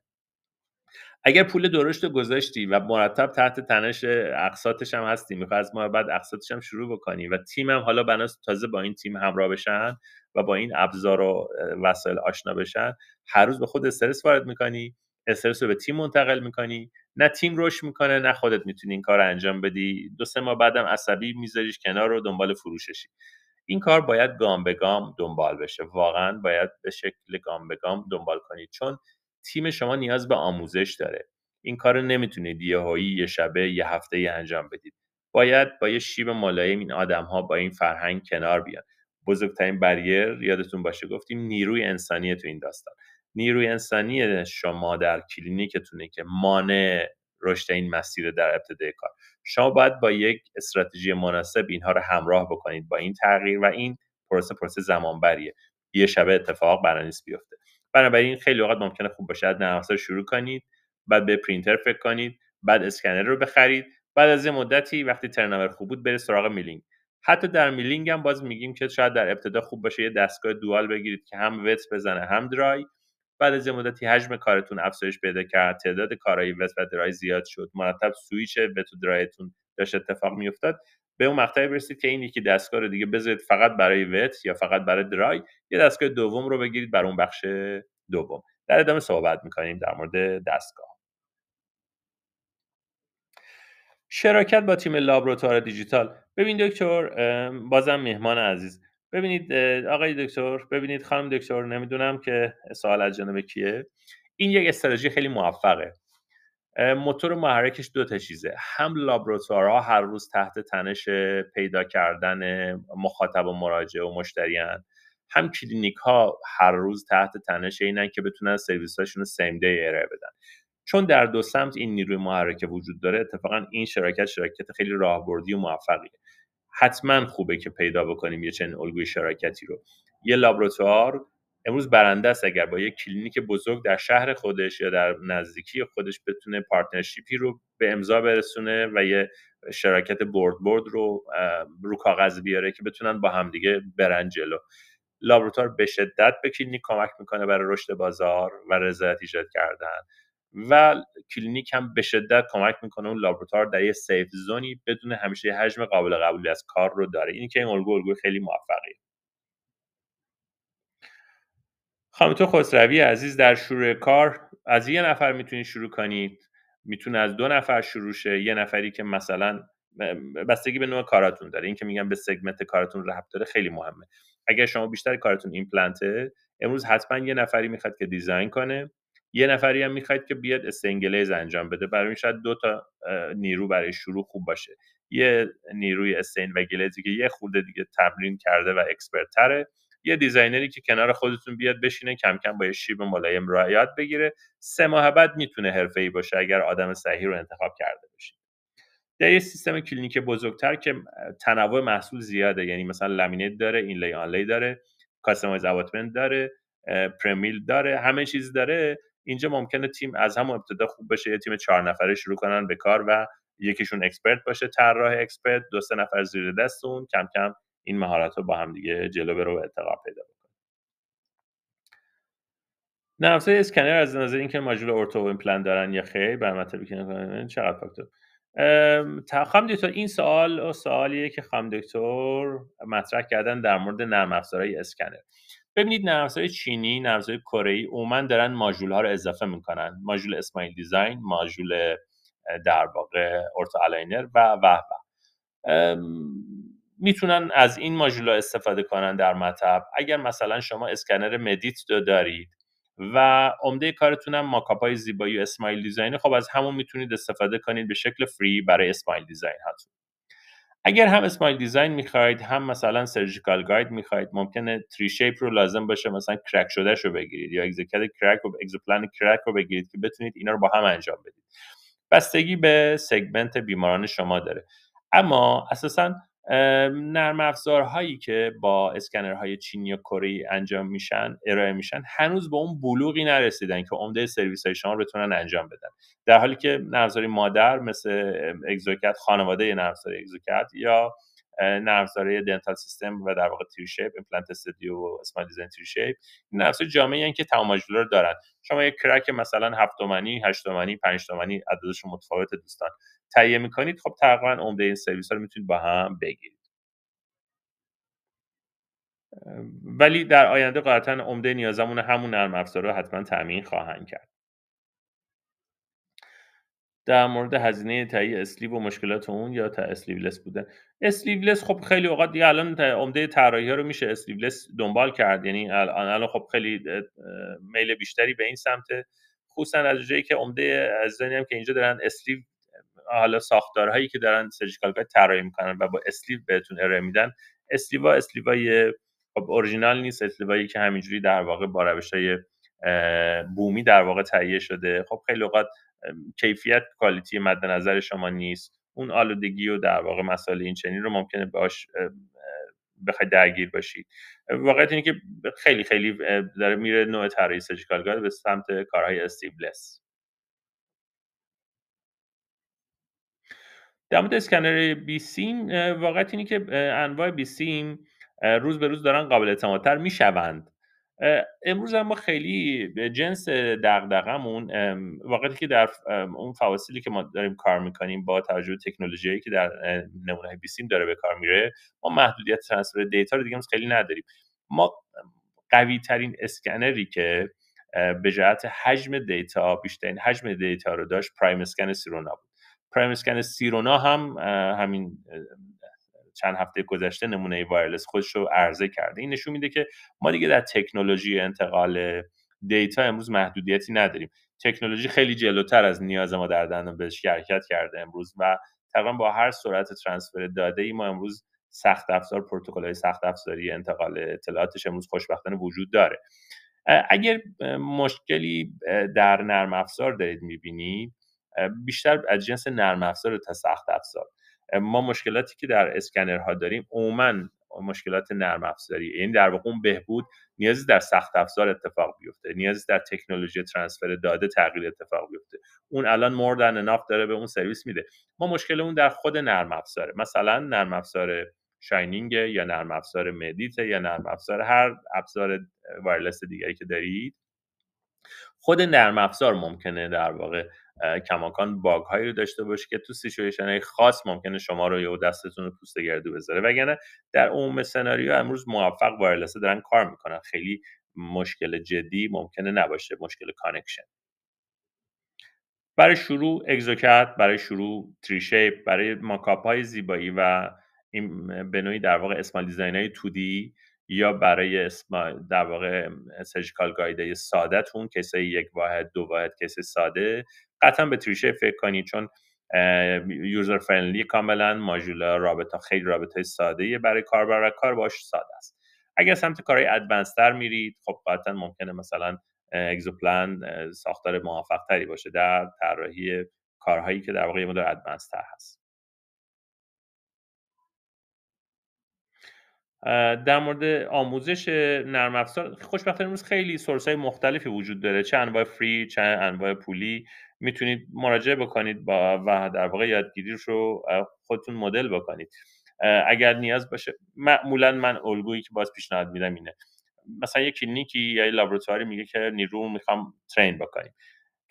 Speaker 1: اگر پول درشت گذاشتی و مرتب تحت تنش اقساطش هم هستی میخوای از ماه بعد اقساطش هم شروع بکنی و تیم هم حالا بناس تازه با این تیم همراه بشن و با این ابزار و وسایل آشنا بشن هر روز به خود استرس وارد میکنی استرس رو به تیم منتقل میکنی نه تیم روش میکنه نه خودت میتونی این کار رو انجام بدی دو سه ماه بعدم عصبی میذاریش کنار رو دنبال فروششی این کار باید گام به گام دنبال بشه واقعا باید به شکل گام به گام دنبال کنی چون تیم شما نیاز به آموزش داره این کار رو نمیتونید هایی یه شبه یه هفته ای انجام بدید باید با یه شیب ملایم این آدم ها با این فرهنگ کنار بیان بزرگترین بریر یادتون باشه گفتیم نیروی انسانی تو این داستان نیروی انسانی شما در کلینیکتونه که مانع رشد این مسیر در ابتدای کار شما باید با یک استراتژی مناسب اینها رو همراه بکنید با این تغییر و این پروسه پروسه زمانبریه یه شبه اتفاق بنا نیست بیفته بنابراین خیلی وقت ممکنه خوب باشه نرم شروع کنید بعد به پرینتر فکر کنید بعد اسکنر رو بخرید بعد از یه مدتی وقتی ترنور خوب بود بره سراغ میلینگ حتی در میلینگ هم باز میگیم که شاید در ابتدا خوب باشه یه دستگاه دوال بگیرید که هم وت بزنه هم درای بعد از مدتی حجم کارتون افزایش پیدا کرد تعداد کارهای وست و درای زیاد شد مرتب سویچ به تو درایتون داشت اتفاق میافتاد به اون مقطعی برسید که این یکی دستگاه رو دیگه بذارید فقط برای وت یا فقط برای درای یه دستگاه دوم رو بگیرید بر اون بخش دوم در ادامه صحبت میکنیم در مورد دستگاه شراکت با تیم لابراتوار دیجیتال ببین دکتر بازم مهمان عزیز ببینید آقای دکتر ببینید خانم دکتر نمیدونم که سوال از جانب کیه این یک استراتژی خیلی موفقه موتور محرکش دو تا چیزه هم لابراتوارها هر روز تحت تنش پیدا کردن مخاطب و مراجع و مشتریان هم کلینیک ها هر روز تحت تنش اینن که بتونن سرویس هاشون رو سیم دی ارائه بدن چون در دو سمت این نیروی محرکه وجود داره اتفاقا این شراکت شراکت خیلی راهبردی و موفقیه حتما خوبه که پیدا بکنیم یه چنین الگوی شراکتی رو یه لابراتوار امروز برنده است اگر با یه کلینیک بزرگ در شهر خودش یا در نزدیکی خودش بتونه پارتنرشیپی رو به امضا برسونه و یه شراکت برد برد رو رو کاغذ بیاره که بتونن با همدیگه برن جلو لابراتوار به شدت به کلینیک کمک میکنه برای رشد بازار و رضایت ایجاد کردن و کلینیک هم به شدت کمک میکنه اون لابراتوار در یه سیف زونی بدون همیشه حجم قابل قبولی از کار رو داره این که این الگو الگو خیلی موفقیه تو خسروی عزیز در شروع کار از یه نفر میتونی شروع کنید میتونه از دو نفر شروع شه یه نفری که مثلا بستگی به نوع کاراتون داره این که میگم به سگمنت کارتون رب داره خیلی مهمه اگر شما بیشتر کارتون ایمپلنته امروز حتما یه نفری میخواد که دیزاین کنه یه نفری هم میخواید که بیاد استنگلیز انجام بده برای این شاید دو تا نیرو برای شروع خوب باشه یه نیروی استین و گلیزی که یه خورده دیگه تمرین کرده و اکسپرت تره یه دیزاینری که کنار خودتون بیاد بشینه کم کم با یه شیب ملایم رعایت بگیره سه ماه بعد میتونه حرفه‌ای باشه اگر آدم صحیح رو انتخاب کرده باشه در یه سیستم کلینیک بزرگتر که تنوع محصول زیاده یعنی مثلا لامینیت داره این لی داره کاستماایز داره پرمیل داره همه چیز داره اینجا ممکنه تیم از همون ابتدا خوب بشه یه تیم چهار نفره شروع کنن به کار و یکیشون اکسپرت باشه طراح اکسپرت دو سه نفر زیر دستون کم کم این مهارت رو با هم دیگه جلو برو و ارتقا پیدا بکنه نرمافزار اسکنر از نظر اینکه ماژول اورتو پلان دارن یا خیر بر مطلبی چقدر فاکتور خام دکتر این سوال سوالیه که خام دکتر مطرح کردن در مورد نرم افزارهای اسکنر ببینید نرمافزارهای چینی نرمافزارهای کره ای عموما دارن ماژول ها رو اضافه میکنن ماژول اسمایل دیزاین ماژول در واقع اورتو الاینر و و و میتونن از این ها استفاده کنن در مطب اگر مثلا شما اسکنر مدیت رو دارید و عمده کارتونم ماکاپ های زیبایی و اسمایل دیزاین خب از همون میتونید استفاده کنید به شکل فری برای اسمایل دیزاین هاتون اگر هم اسمایل دیزاین میخواید هم مثلا سرجیکال گاید میخواید ممکنه تری شیپ رو لازم باشه مثلا کرک شده رو بگیرید یا اگزکت کرک و اگزوپلان کرک رو بگیرید که بتونید اینا رو با هم انجام بدید بستگی به سگمنت بیماران شما داره اما اساسا نرم افزارهایی که با اسکنرهای چینی و کره انجام میشن ارائه میشن هنوز به اون بلوغی نرسیدن که عمده سرویس های شما بتونن انجام بدن در حالی که نرم مادر مثل اگزوکت خانواده نرم افزار اگزوکت یا نرم دنتال سیستم و در واقع تیو شیپ ایمپلنت استدیو و اسمال دیزن شیپ این جامعی یعنی که تمام رو دارن شما یک کرک مثلا هفت هشتومنی پنجتومنی عددشون متفاوت دوستان تهیه میکنید خب تقریبا عمده این سرویس ها رو میتونید با هم بگیرید ولی در آینده قاطعا عمده نیازمون همون نرم رو حتما تامین خواهند کرد در مورد هزینه تهیه اسلیو و مشکلات اون یا تا اسلیولس بودن اسلیولس خب خیلی اوقات دیگه الان عمده طراحی ها رو میشه اسلیولس دنبال کرد یعنی الان خب خیلی میل بیشتری به این سمت خصوصا از جایی که عمده از هم که اینجا دارن اسلیو حالا ساختارهایی که دارن سرجیکال کات طراحی میکنن و با اسلیو بهتون ارائه میدن اسلیوا اسلیوای خب اورجینال نیست اسلیوایی که همینجوری در واقع با بومی در واقع تهیه شده خب خیلی اوقات کیفیت کوالیتی مد نظر شما نیست اون آلودگی و در واقع مسائل این چنین رو ممکنه باش بخواید درگیر باشید واقعیت اینه که خیلی خیلی داره میره نوع طراحی سرجیکال به سمت کارهای استیبلس در مورد اسکنر بی سیم واقعیت اینه که انواع بی روز به روز دارن قابل اعتمادتر میشوند امروز ما خیلی جنس دغدغمون واقعی که در اون فواصلی که ما داریم کار میکنیم با توجه به تکنولوژی که در نمونه بیسیم داره به کار میره ما محدودیت ترانسفر دیتا رو دیگه خیلی نداریم ما قوی ترین اسکنری که به جهت حجم دیتا بیشترین حجم دیتا رو داشت پرایم اسکن سیرونا بود پرایم اسکن سیرونا هم همین چند هفته گذشته نمونه وایرلس خودش رو عرضه کرده این نشون میده که ما دیگه در تکنولوژی انتقال دیتا امروز محدودیتی نداریم تکنولوژی خیلی جلوتر از نیاز ما در دندان بهش حرکت کرده امروز و تقریبا با هر سرعت ترانسفر داده ای ما امروز سخت افزار پروتکل های سخت افزاری انتقال اطلاعاتش امروز خوشبختانه وجود داره اگر مشکلی در نرم افزار دارید میبینید بیشتر از جنس نرم افزار تا سخت افزار ما مشکلاتی که در ها داریم عموما مشکلات نرم افزاری یعنی در واقع اون بهبود نیازی در سخت افزار اتفاق بیفته نیازی در تکنولوژی ترانسفر داده تغییر اتفاق بیفته اون الان مردن اناف داره به اون سرویس میده ما مشکل اون در خود نرم افزاره مثلا نرم افزار شاینینگ یا نرم افزار مدیت یا نرم افزار هر ابزار وایرلس دیگری که دارید خود نرم افزار ممکنه در واقع کماکان باگ هایی رو داشته باشه که تو سیچویشن های خاص ممکنه شما رو یه دستتون رو پوست گردو بذاره وگرنه در عموم سناریو امروز موفق وایرلس دارن کار میکنن خیلی مشکل جدی ممکنه نباشه مشکل کانکشن برای شروع اگزوکت برای شروع تری شیپ برای ماکاپ های زیبایی و این به نوعی در واقع اسمال دیزاین های تودی یا برای در واقع سرجیکال گایده سادهتون کیسه یک واحد دو واحد کیسه ساده قطعا به تریشه فکر کنید چون یوزر فرندلی کاملا ماژولا رابطه خیلی رابطه ساده برای کاربر و کار باش ساده است اگر سمت کارهای ادوانس تر میرید خب قطعا ممکنه مثلا اگزوپلان ساختار موفق تری باشه در طراحی کارهایی که در واقع مدار ادوانس تر هست در مورد آموزش نرم افزار خوشبختانه امروز خیلی سورس های مختلفی وجود داره چه انواع فری چه انواع پولی میتونید مراجعه بکنید با و در واقع یادگیریش رو خودتون مدل بکنید اگر نیاز باشه معمولا من الگویی که باز پیشنهاد میدم اینه مثلا یک کلینیکی یا یه لابراتواری میگه که نیرو میخوام ترین بکنیم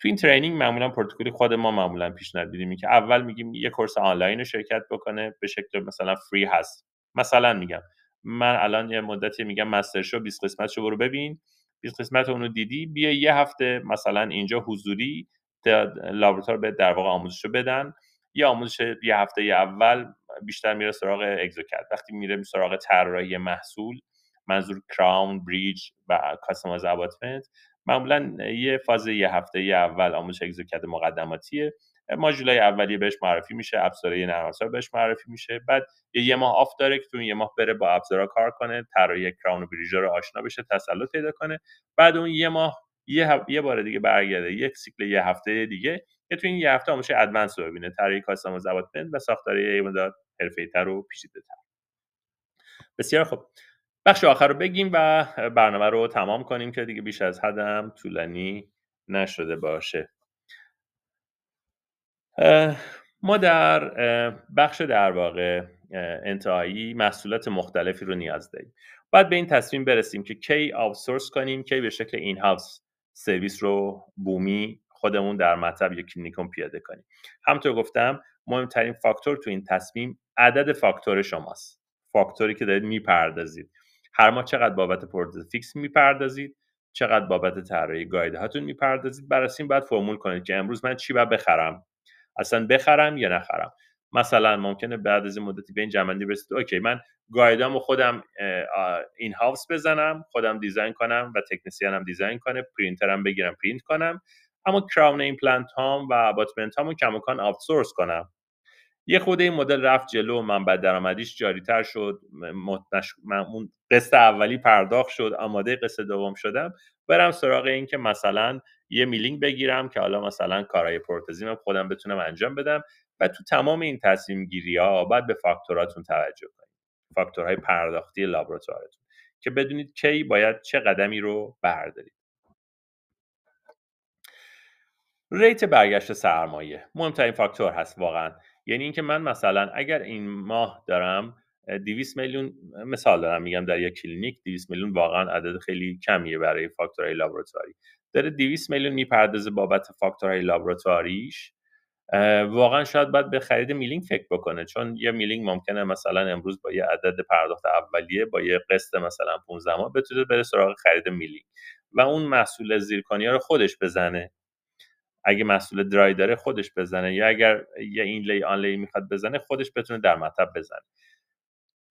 Speaker 1: تو این ترینینگ معمولا پروتکل خود ما معمولا پیشنهاد میدیم که اول میگیم یه کورس آنلاین رو شرکت بکنه به شکل مثلا فری هست مثلا میگم من الان یه مدتی میگم مستر شو 20 قسمت شو برو ببین 20 قسمت اونو دیدی بیا یه هفته مثلا اینجا حضوری لابراتوار به در واقع آموزش رو بدن یه آموزش یه هفته اول بیشتر میره سراغ اگزوکت وقتی میره سراغ طراحی محصول منظور کراون بریج و کاستماز اباتمنت معمولا یه فاز یه هفته یه اول آموزش اگزوکت مقدماتیه ماژولای اولیه بهش معرفی میشه ابزاره نرم افزار بهش معرفی میشه بعد یه, یه ماه آف داره که تو یه ماه بره با ابزارا کار کنه طراحی کراون و بریژا رو آشنا بشه تسلط پیدا کنه بعد اون یه ماه یه, هف... یه بار دیگه برگرده یک سیکل یه هفته دیگه که تو این یه هفته آموزش ادوانس رو ببینه طراحی کاستم و زبات و ساختار یه مدار حرفه‌ای‌تر و پیچیده‌تر بسیار خب. بخش آخر رو بگیم و برنامه رو تمام کنیم که دیگه بیش از حدم طولانی نشده باشه ما در بخش در واقع انتهایی محصولات مختلفی رو نیاز داریم باید به این تصمیم برسیم که کی آوتسورس کنیم کی به شکل این هاوس سرویس رو بومی خودمون در مطب یا کلینیکون پیاده کنیم همطور گفتم مهمترین فاکتور تو این تصمیم عدد فاکتور شماست فاکتوری که دارید میپردازید هر ما چقدر بابت پروژه فیکس میپردازید چقدر بابت طراحی گاید هاتون میپردازید برای بعد فرمول کنید که امروز من چی باید بخرم اصلا بخرم یا نخرم مثلا ممکنه بعد از مدتی به این جمعندی برسید اوکی من گایدامو خودم این هاوس بزنم خودم دیزاین کنم و تکنسیانم دیزاین کنه پرینترم بگیرم پرینت کنم اما کراون این هام و اباتمنت هامو کماکان سورس کنم یه خود این مدل رفت جلو بعد درآمدیش تر شد اون قصه اولی پرداخت شد آماده قصه دوم شدم برم سراغ این که مثلا یه میلینگ بگیرم که حالا مثلا کارهای رو خودم بتونم انجام بدم و تو تمام این تصمیم گیری ها باید به فاکتوراتون توجه کنید فاکتورهای پرداختی لابراتوارتون که بدونید کی باید چه قدمی رو بردارید ریت برگشت سرمایه مهمترین فاکتور هست واقعا یعنی اینکه من مثلا اگر این ماه دارم 200 میلیون مثال دارم میگم در یک کلینیک 200 میلیون واقعا عدد خیلی کمیه برای فاکتورهای لابراتواری داره 200 میلیون میپردازه بابت فاکتورهای لابراتواریش واقعا شاید باید به خرید میلینگ فکر بکنه چون یه میلینگ ممکنه مثلا امروز با یه عدد پرداخت اولیه با یه قسط مثلا 15 ماه بتونه بره سراغ خرید میلینگ و اون محصول زیرکانی ها رو خودش بزنه اگه محصول درای داره خودش بزنه یا اگر یه این لی آن میخواد بزنه خودش بتونه در مطب بزنه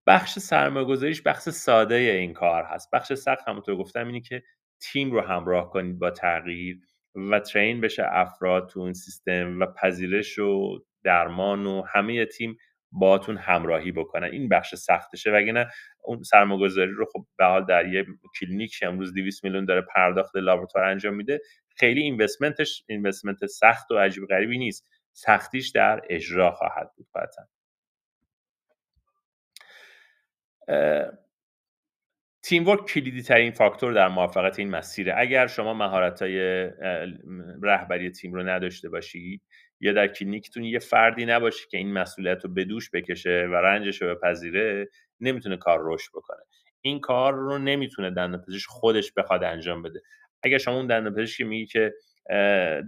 Speaker 1: بخش سرمایه‌گذاریش بخش ساده این کار هست بخش سخت همونطور گفتم اینی که تیم رو همراه کنید با تغییر و ترین بشه افراد تو اون سیستم و پذیرش و درمان و همه تیم باتون همراهی بکنن این بخش سختشه نه اون سرمایه‌گذاری رو خب به حال در یه کلینیک که امروز 200 میلیون داره پرداخت لابراتوار انجام میده خیلی اینوستمنتش اینوستمنت سخت و عجیب غریبی نیست سختیش در اجرا خواهد بود تیم ورک کلیدی ترین فاکتور در موفقیت این مسیره اگر شما مهارت های رهبری تیم رو نداشته باشید یا در کلینیکتون یه فردی نباشه که این مسئولیت رو به دوش بکشه و رنجش رو بپذیره نمیتونه کار رشد بکنه این کار رو نمیتونه دندانپزشک خودش بخواد انجام بده اگر شما اون که میگی که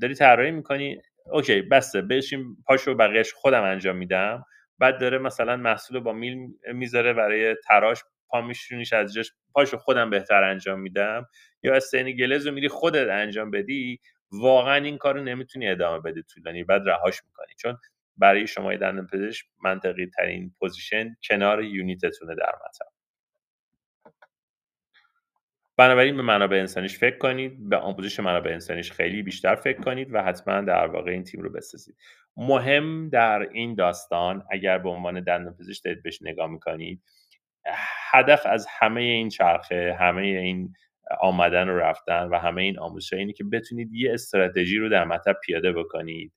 Speaker 1: داری طراحی میکنی اوکی بسته بشین پاشو بقیهش خودم انجام میدم بعد داره مثلا محصول با میل میذاره برای تراش پا از جاش پاشو خودم بهتر انجام میدم یا استین گلز رو میری خودت انجام بدی واقعا این کارو نمیتونی ادامه بدی طولانی بعد رهاش میکنی چون برای شما دندان پزشک منطقی ترین پوزیشن کنار یونیتتونه در مطب بنابراین به منابع انسانیش فکر کنید به آموزش منابع انسانیش خیلی بیشتر فکر کنید و حتما در واقع این تیم رو بسازید مهم در این داستان اگر به عنوان دندانپزشک دارید بهش نگاه میکنید هدف از همه این چرخه همه این آمدن و رفتن و همه این آموزش اینه که بتونید یه استراتژی رو در مطب پیاده بکنید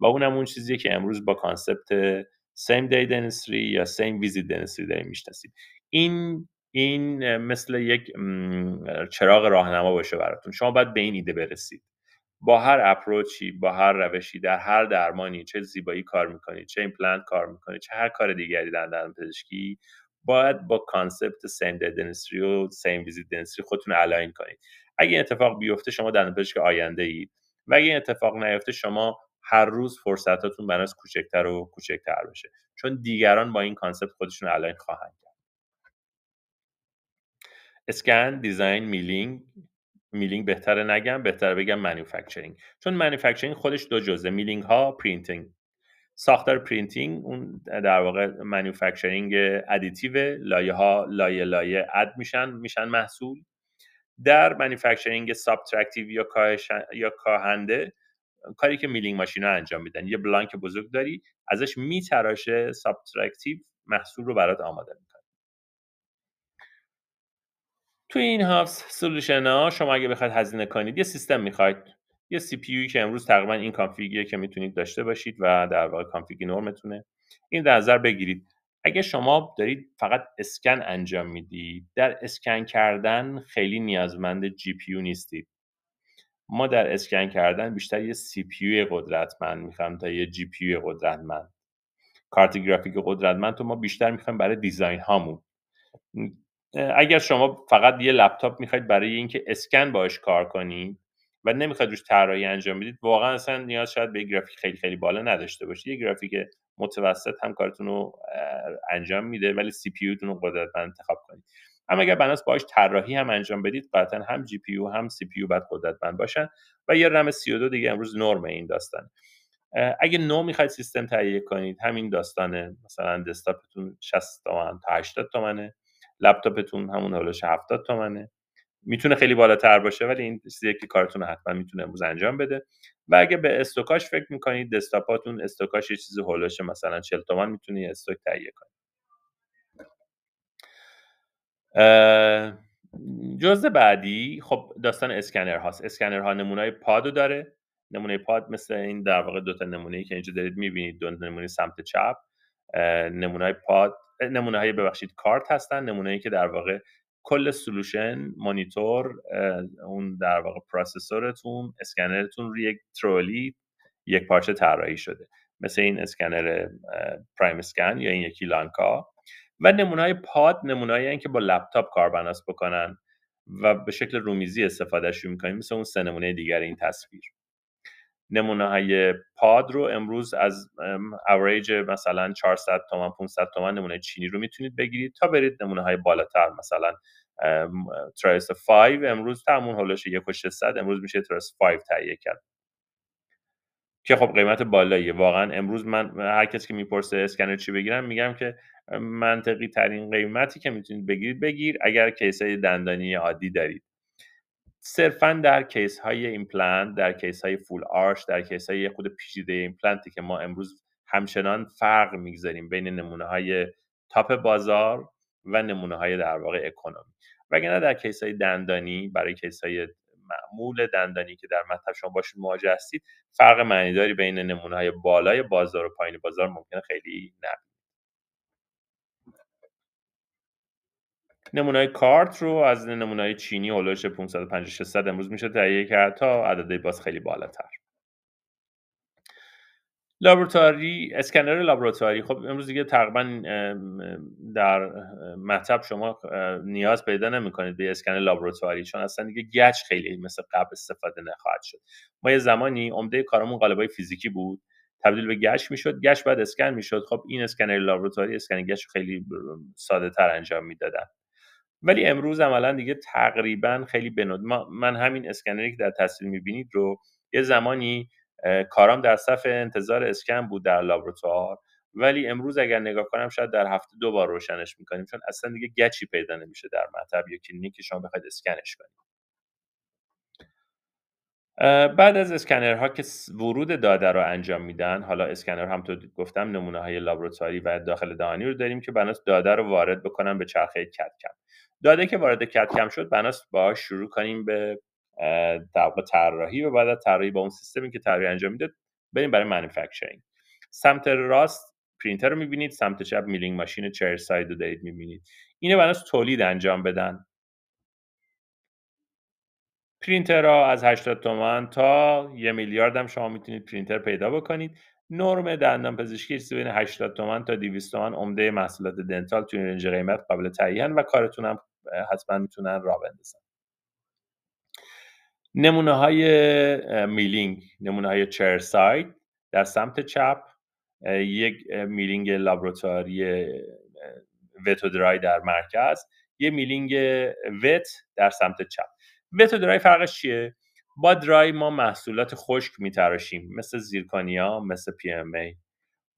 Speaker 1: و اونم اون چیزیه که امروز با کانسپت same day dentistry یا same visit dentistry داریم میشناسید این این مثل یک چراغ راهنما باشه براتون شما باید به این ایده برسید با هر اپروچی با هر روشی در هر درمانی چه زیبایی کار میکنید چه این ایمپلنت کار میکنید چه هر کار دیگری در درمان پزشکی باید با کانسپت سیم دنسری و سیم ویزیت دنسری خودتون الاین کنید اگه این اتفاق بیفته شما در که آینده اید و اگه این اتفاق نیفته شما هر روز فرصتاتون از کوچکتر و کوچکتر بشه چون دیگران با این کانسپت خودشون الاین خواهند کرد اسکن دیزاین میلینگ میلینگ بهتره نگم بهتر بگم مانیفکتچرینگ چون مانیفکتچرینگ خودش دو جزه میلینگ ها پرینتینگ ساختار پرینتینگ اون در واقع مانیفکتچرینگ ادیتیو لایه ها لایه لایه اد میشن میشن محصول در مانیفکتچرینگ سابترکتیو یا یا کاهنده کاری که میلینگ ماشین ها انجام میدن یه بلانک بزرگ داری ازش میتراشه سابترکتیو محصول رو برات آماده میکنه تو این هاوس سولوشن ها شما اگه بخواید هزینه کنید یه سیستم میخواید یه سی پی که امروز تقریبا این کانفیگیه که میتونید داشته باشید و در واقع کانفیگ نرمتونه این در نظر بگیرید اگه شما دارید فقط اسکن انجام میدید در اسکن کردن خیلی نیازمند جی پی نیستید ما در اسکن کردن بیشتر یه سی پی قدرتمند میخوام تا یه جی پی قدرتمند کارت گرافیک قدرتمند تو ما بیشتر میخوایم برای دیزاین هامون اگر شما فقط یه لپتاپ میخواید برای اینکه اسکن باش کار کنید و نمیخواد روش طراحی انجام بدید واقعا اصلا نیاز شاید به گرافیک خیلی خیلی بالا نداشته باشی یه گرافیک متوسط هم کارتون رو انجام میده ولی سی پی رو قدرتمند انتخاب کنید اما اگر بناس باهاش طراحی هم انجام بدید قطعا هم جی پی هم سی پی قدرت قدرتمند باشن و یه رم 32 دیگه امروز نرم این داستان اگه نو میخواید سیستم تهیه کنید همین داستانه مثلا دسکتاپتون 60 تومن تا 80 تومنه لپتاپتون همون حالش 70 تومنه میتونه خیلی بالاتر باشه ولی این چیزیه که کارتون حتما میتونه امروز انجام بده و اگه به استوکاش فکر میکنید دستاپاتون استوکاش یه چیزی هولوش مثلا 40 تومن میتونی استوک تهیه کنید جزء بعدی خب داستان اسکنر هاست اسکنر ها نمونه های پادو داره نمونه پاد مثل این در واقع دو تا نمونه که اینجا دارید میبینید دو نمونه سمت چپ نمونه های پاد نمونه های ببخشید کارت هستن نمونه ای که در واقع کل سلوشن مانیتور اون در واقع پروسسورتون اسکنرتون روی یک ترولی یک پارچه طراحی شده مثل این اسکنر پرایم اسکن یا این یکی لانکا و نمونه های پاد نمونه هایی که با لپتاپ کاربناس بکنن و به شکل رومیزی استفادهش رو میکنیم مثل اون سه نمونه دیگر این تصویر نمونه های پاد رو امروز از اوریج مثلا 400 تومن 500 تومن نمونه چینی رو میتونید بگیرید تا برید نمونه های بالاتر مثلا ترایس 5 امروز تامون هولش 1600 امروز میشه ترایس 5 تهیه کرد که خب قیمت بالاییه واقعا امروز من هر کسی که میپرسه اسکنر چی بگیرم میگم که منطقی ترین قیمتی که میتونید بگیرید بگیر اگر کیسه دندانی عادی دارید صرفا در کیس های ایمپلنت در کیس های فول آرش در کیس های خود پیچیده ایمپلنتی که ما امروز همچنان فرق میگذاریم بین نمونه های تاپ بازار و نمونه های در واقع اکونومی وگرنه در کیس های دندانی برای کیس های معمول دندانی که در مطلب شما باشون مواجه هستید فرق معنیداری بین نمونه های بالای بازار و پایین بازار ممکنه خیلی نبینید نمونای کارت رو از نمونای چینی هولوش 556 امروز میشه تهیه کرد تا عدده باز خیلی بالاتر لابراتوری اسکنر لابراتواری خب امروز دیگه تقریبا در مطب شما نیاز پیدا نمیکنید به اسکنر لابراتواری چون اصلا دیگه گچ خیلی مثل قبل استفاده نخواهد شد ما یه زمانی عمده کارمون قالبای فیزیکی بود تبدیل به گچ میشد گچ بعد اسکن میشد خب این اسکنر لابراتوری اسکن گچ خیلی ساده تر انجام میدادن ولی امروز عملا دیگه تقریبا خیلی بنود من همین اسکنری که در تصویر میبینید رو یه زمانی کارام در صف انتظار اسکن بود در لابراتوار ولی امروز اگر نگاه کنم شاید در هفته دو بار روشنش میکنیم چون اصلا دیگه گچی پیدا نمیشه در مطب یا کلینیک که شما بخواید اسکنش کنید بعد از اسکنرها که ورود داده رو انجام میدن حالا اسکنر هم تو گفتم نمونه های لابراتواری و داخل دهانی رو داریم که بناس داده رو وارد بکنم به چرخه کتکم داده که وارد کم شد بناست با شروع کنیم به طراحی و بعد از طراحی با اون سیستمی که طراحی انجام میده بریم برای مانیفکتچرینگ سمت راست پرینتر رو میبینید سمت چپ میلینگ ماشین چر ساید رو دارید میبینید اینه بناست تولید انجام بدن پرینتر را از 80 تومن تا یه میلیارد هم شما میتونید پرینتر پیدا بکنید نرم دندان پزشکی چیزی بین 80 تومن تا 200 تومن عمده محصولات دنتال تو رنج قیمت قابل تعیین و کارتون هم حتما میتونن را بندازن نمونه های میلینگ نمونه های چرساید در سمت چپ یک میلینگ لابراتواری درای در مرکز یه میلینگ وت در سمت چپ درای فرقش چیه با درای ما محصولات خشک میتراشیم مثل زیرکانیا مثل پی ام ای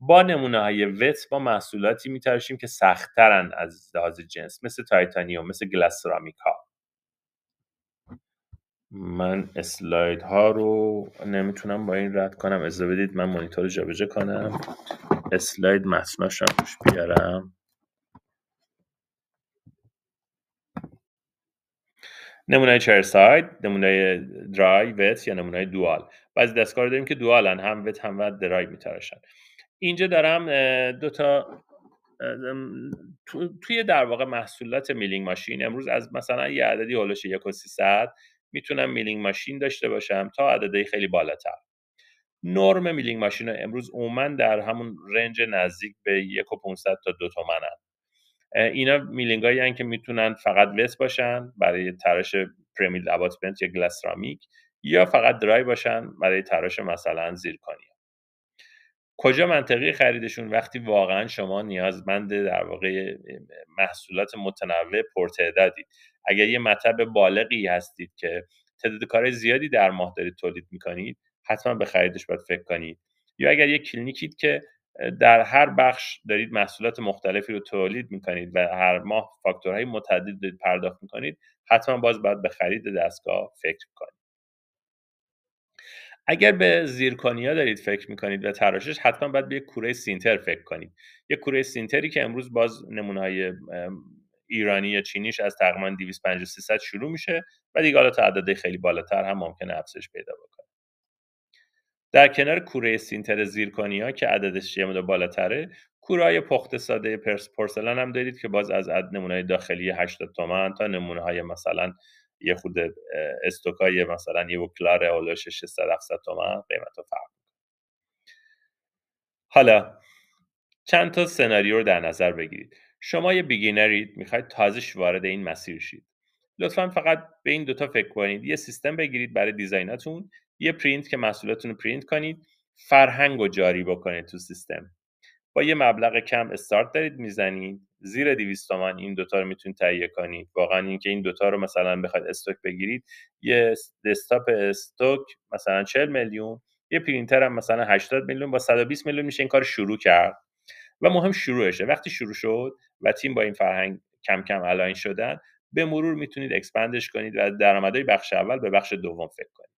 Speaker 1: با نمونه های وت با محصولاتی میترشیم که سختترن از لحاظ جنس مثل تایتانیوم مثل گلاس ها من اسلاید ها رو نمیتونم با این رد کنم اجازه بدید من مانیتور رو جابجا کنم اسلاید متناشم رو خوش بیارم نمونه چهر ساید نمونه درای وت یا نمونه دوال بعضی دستگاه داریم که دوالن هم وت هم وت درای میتراشن اینجا دارم دوتا توی در واقع محصولات میلینگ ماشین امروز از مثلا یه عددی هولوش یک و میتونم میلینگ ماشین داشته باشم تا عددی خیلی بالاتر نرم میلینگ ماشین ها امروز عموما در همون رنج نزدیک به یک و تا دو اینا میلینگ هایی که میتونن فقط وس باشن برای تراش پریمیل اباتمنت یا گلاس رامیک یا فقط درای باشن برای تراش مثلا زیرکانی کجا منطقی خریدشون وقتی واقعا شما نیازمند در واقع محصولات متنوع پرتعدادید اگر یه مطب بالغی هستید که تعداد کار زیادی در ماه دارید تولید میکنید حتما به خریدش باید فکر کنید یا اگر یه کلینیکید که در هر بخش دارید محصولات مختلفی رو تولید میکنید و هر ماه فاکتورهای متعدد دارید پرداخت میکنید حتما باز باید به خرید دستگاه فکر کنید اگر به زیرکانیا دارید فکر میکنید و تراشش حتما باید به یک کوره سینتر فکر کنید یک کوره سینتری که امروز باز نمونه های ایرانی یا چینیش از تقریبا 250 300 شروع میشه و دیگه حالا تعداد خیلی بالاتر هم ممکنه افزایش پیدا بکنه در کنار کوره سینتر زیرکانیا که عددش یه مقدار بالاتره های پخت ساده پرس پرسلن هم دارید که باز از عد نمونه داخلی 80 تومن تا نمونه های مثلا یه خود استوکای مثلا یه کلاره اولش 600 700 تومن قیمت رو فرق حالا چند تا سناریو رو در نظر بگیرید شما یه بیگینرید میخواید تازش وارد این مسیر شید لطفا فقط به این دوتا فکر کنید یه سیستم بگیرید برای دیزایناتون یه پرینت که محصولاتون رو پرینت کنید فرهنگ و جاری بکنید تو سیستم با یه مبلغ کم استارت دارید میزنید زیر 200 تومن این دوتا رو میتونید تهیه کنید واقعا اینکه این دوتا رو مثلا بخواید استوک بگیرید یه دسکتاپ استوک مثلا 40 میلیون یه پرینتر هم مثلا 80 میلیون با 120 میلیون میشه این کار شروع کرد و مهم شروعشه وقتی شروع شد و تیم با این فرهنگ کم کم الاین شدن به مرور میتونید اکسپندش کنید و درآمدهای بخش اول به بخش دوم فکر کنید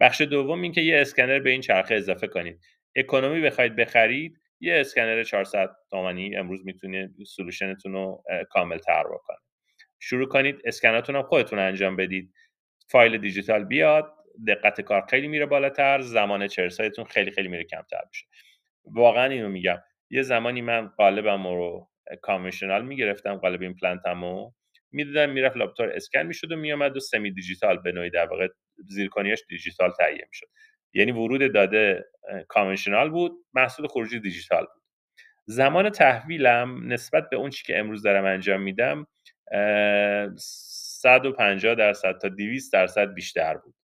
Speaker 1: بخش دوم اینکه یه اسکنر به این چرخه اضافه کنید اکونومی بخواید بخرید یه اسکنر 400 تومانی امروز میتونه سلوشنتون رو کامل تر کنید شروع کنید اسکناتون هم خودتون انجام بدید فایل دیجیتال بیاد دقت کار خیلی میره بالاتر زمان چرسایتون خیلی خیلی میره کمتر میشه واقعا اینو میگم یه زمانی من قالبم رو کامیشنال میگرفتم قالب رو میدادم میرفت لابتار اسکن میشد و میامد و سمی دیجیتال به نوعی در واقع زیرکانیاش دیجیتال تهیه میشد یعنی ورود داده کامنشنال بود محصول خروجی دیجیتال بود زمان تحویلم نسبت به اون چی که امروز دارم انجام میدم 150 درصد تا 200 درصد بیشتر بود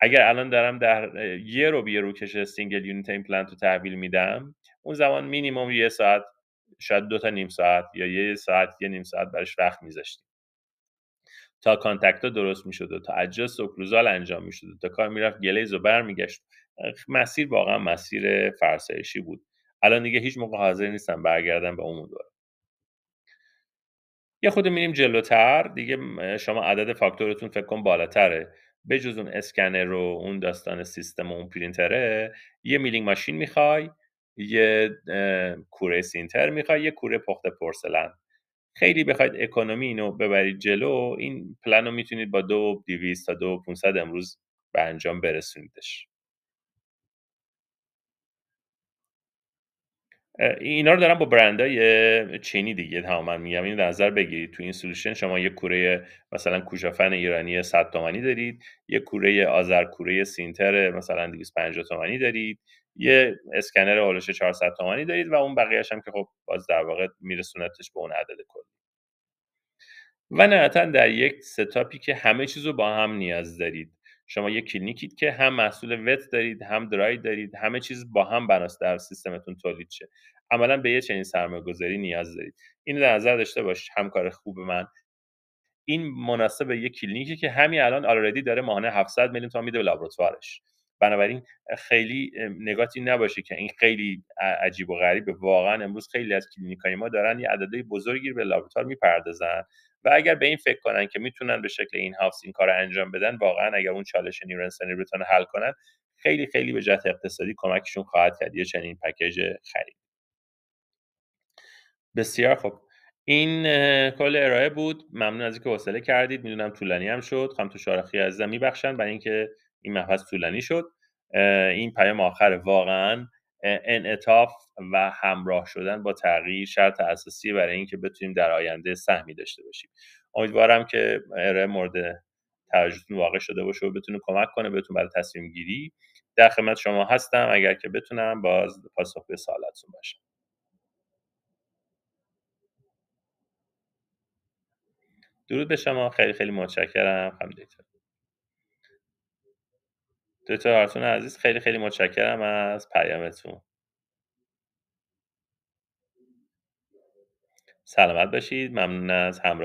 Speaker 1: اگر الان دارم در یه رو رو روکش سینگل یونیت ایمپلنت رو تحویل میدم اون زمان مینیمم یه ساعت شاید دو تا نیم ساعت یا یه ساعت یه نیم ساعت برش وقت میذاشتیم تا کانتکت درست میشد و تا اجاس و کروزال انجام میشد تا کار میرفت گلیز و میگشت مسیر واقعا مسیر فرسایشی بود الان دیگه هیچ موقع حاضر نیستم برگردم به اون دوره یه خود میریم جلوتر دیگه شما عدد فاکتورتون فکر کن بالاتره بجز اون اسکنر و اون داستان سیستم و اون پرینتره یه میلینگ ماشین میخوای یه کوره سینتر میخوای یه کوره پخت پرسلن خیلی بخواید اکونومی اینو ببرید جلو این پلن رو میتونید با دو تا دو 500 امروز به انجام برسونیدش اینا رو دارم با برندهای چینی دیگه تماما میگم این نظر بگیرید تو این سلوشن شما یه کوره مثلا کوشافن ایرانی 100 تومانی دارید یه کوره آذر کوره سینتر مثلا 250 تومانی دارید یه اسکنر هولوش 400 تومانی دارید و اون بقیهش هم که خب باز در واقع میرسونتش به اون عدد کلی و نهایتا در یک ستاپی که همه چیز رو با هم نیاز دارید شما یک کلینیکید که هم محصول وت دارید هم درای دارید همه چیز با هم بناست در سیستمتون تولید شه عملا به یه چنین گذاری نیاز دارید این در نظر داشته باش همکار خوب من این مناسب یک کلینیکی که همین الان آلردی داره ماهانه 700 میلیون تومان میده به لابراتوارش بنابراین خیلی نگاتی نباشه که این خیلی عجیب و غریبه واقعا امروز خیلی از کلینیکای ما دارن یه عددهای بزرگی به لابراتوار میپردازن و اگر به این فکر کنن که میتونن به شکل این هاوس این کار انجام بدن واقعا اگر اون چالش نیورنسنی بتونن حل کنن خیلی خیلی به جهت اقتصادی کمکشون خواهد کرد یه چنین پکیج خرید بسیار خوب این کل ارائه بود ممنون از اینکه حوصله کردید میدونم طولانی هم شد خانم تو شارخی عزیزم میبخشن برای اینکه این مبحث طولانی شد این پیام آخر واقعا انعطاف و همراه شدن با تغییر شرط اساسی برای اینکه بتونیم در آینده سهمی داشته باشیم امیدوارم که ارائه مورد توجهتون واقع شده باشه و بتونه کمک کنه بهتون برای تصمیم گیری در خدمت شما هستم اگر که بتونم باز پاسخ به سوالاتتون باشم درود به شما خیلی خیلی متشکرم هم دکتر عزیز خیلی خیلی متشکرم از پیامتون سلامت باشید ممنون از همراهی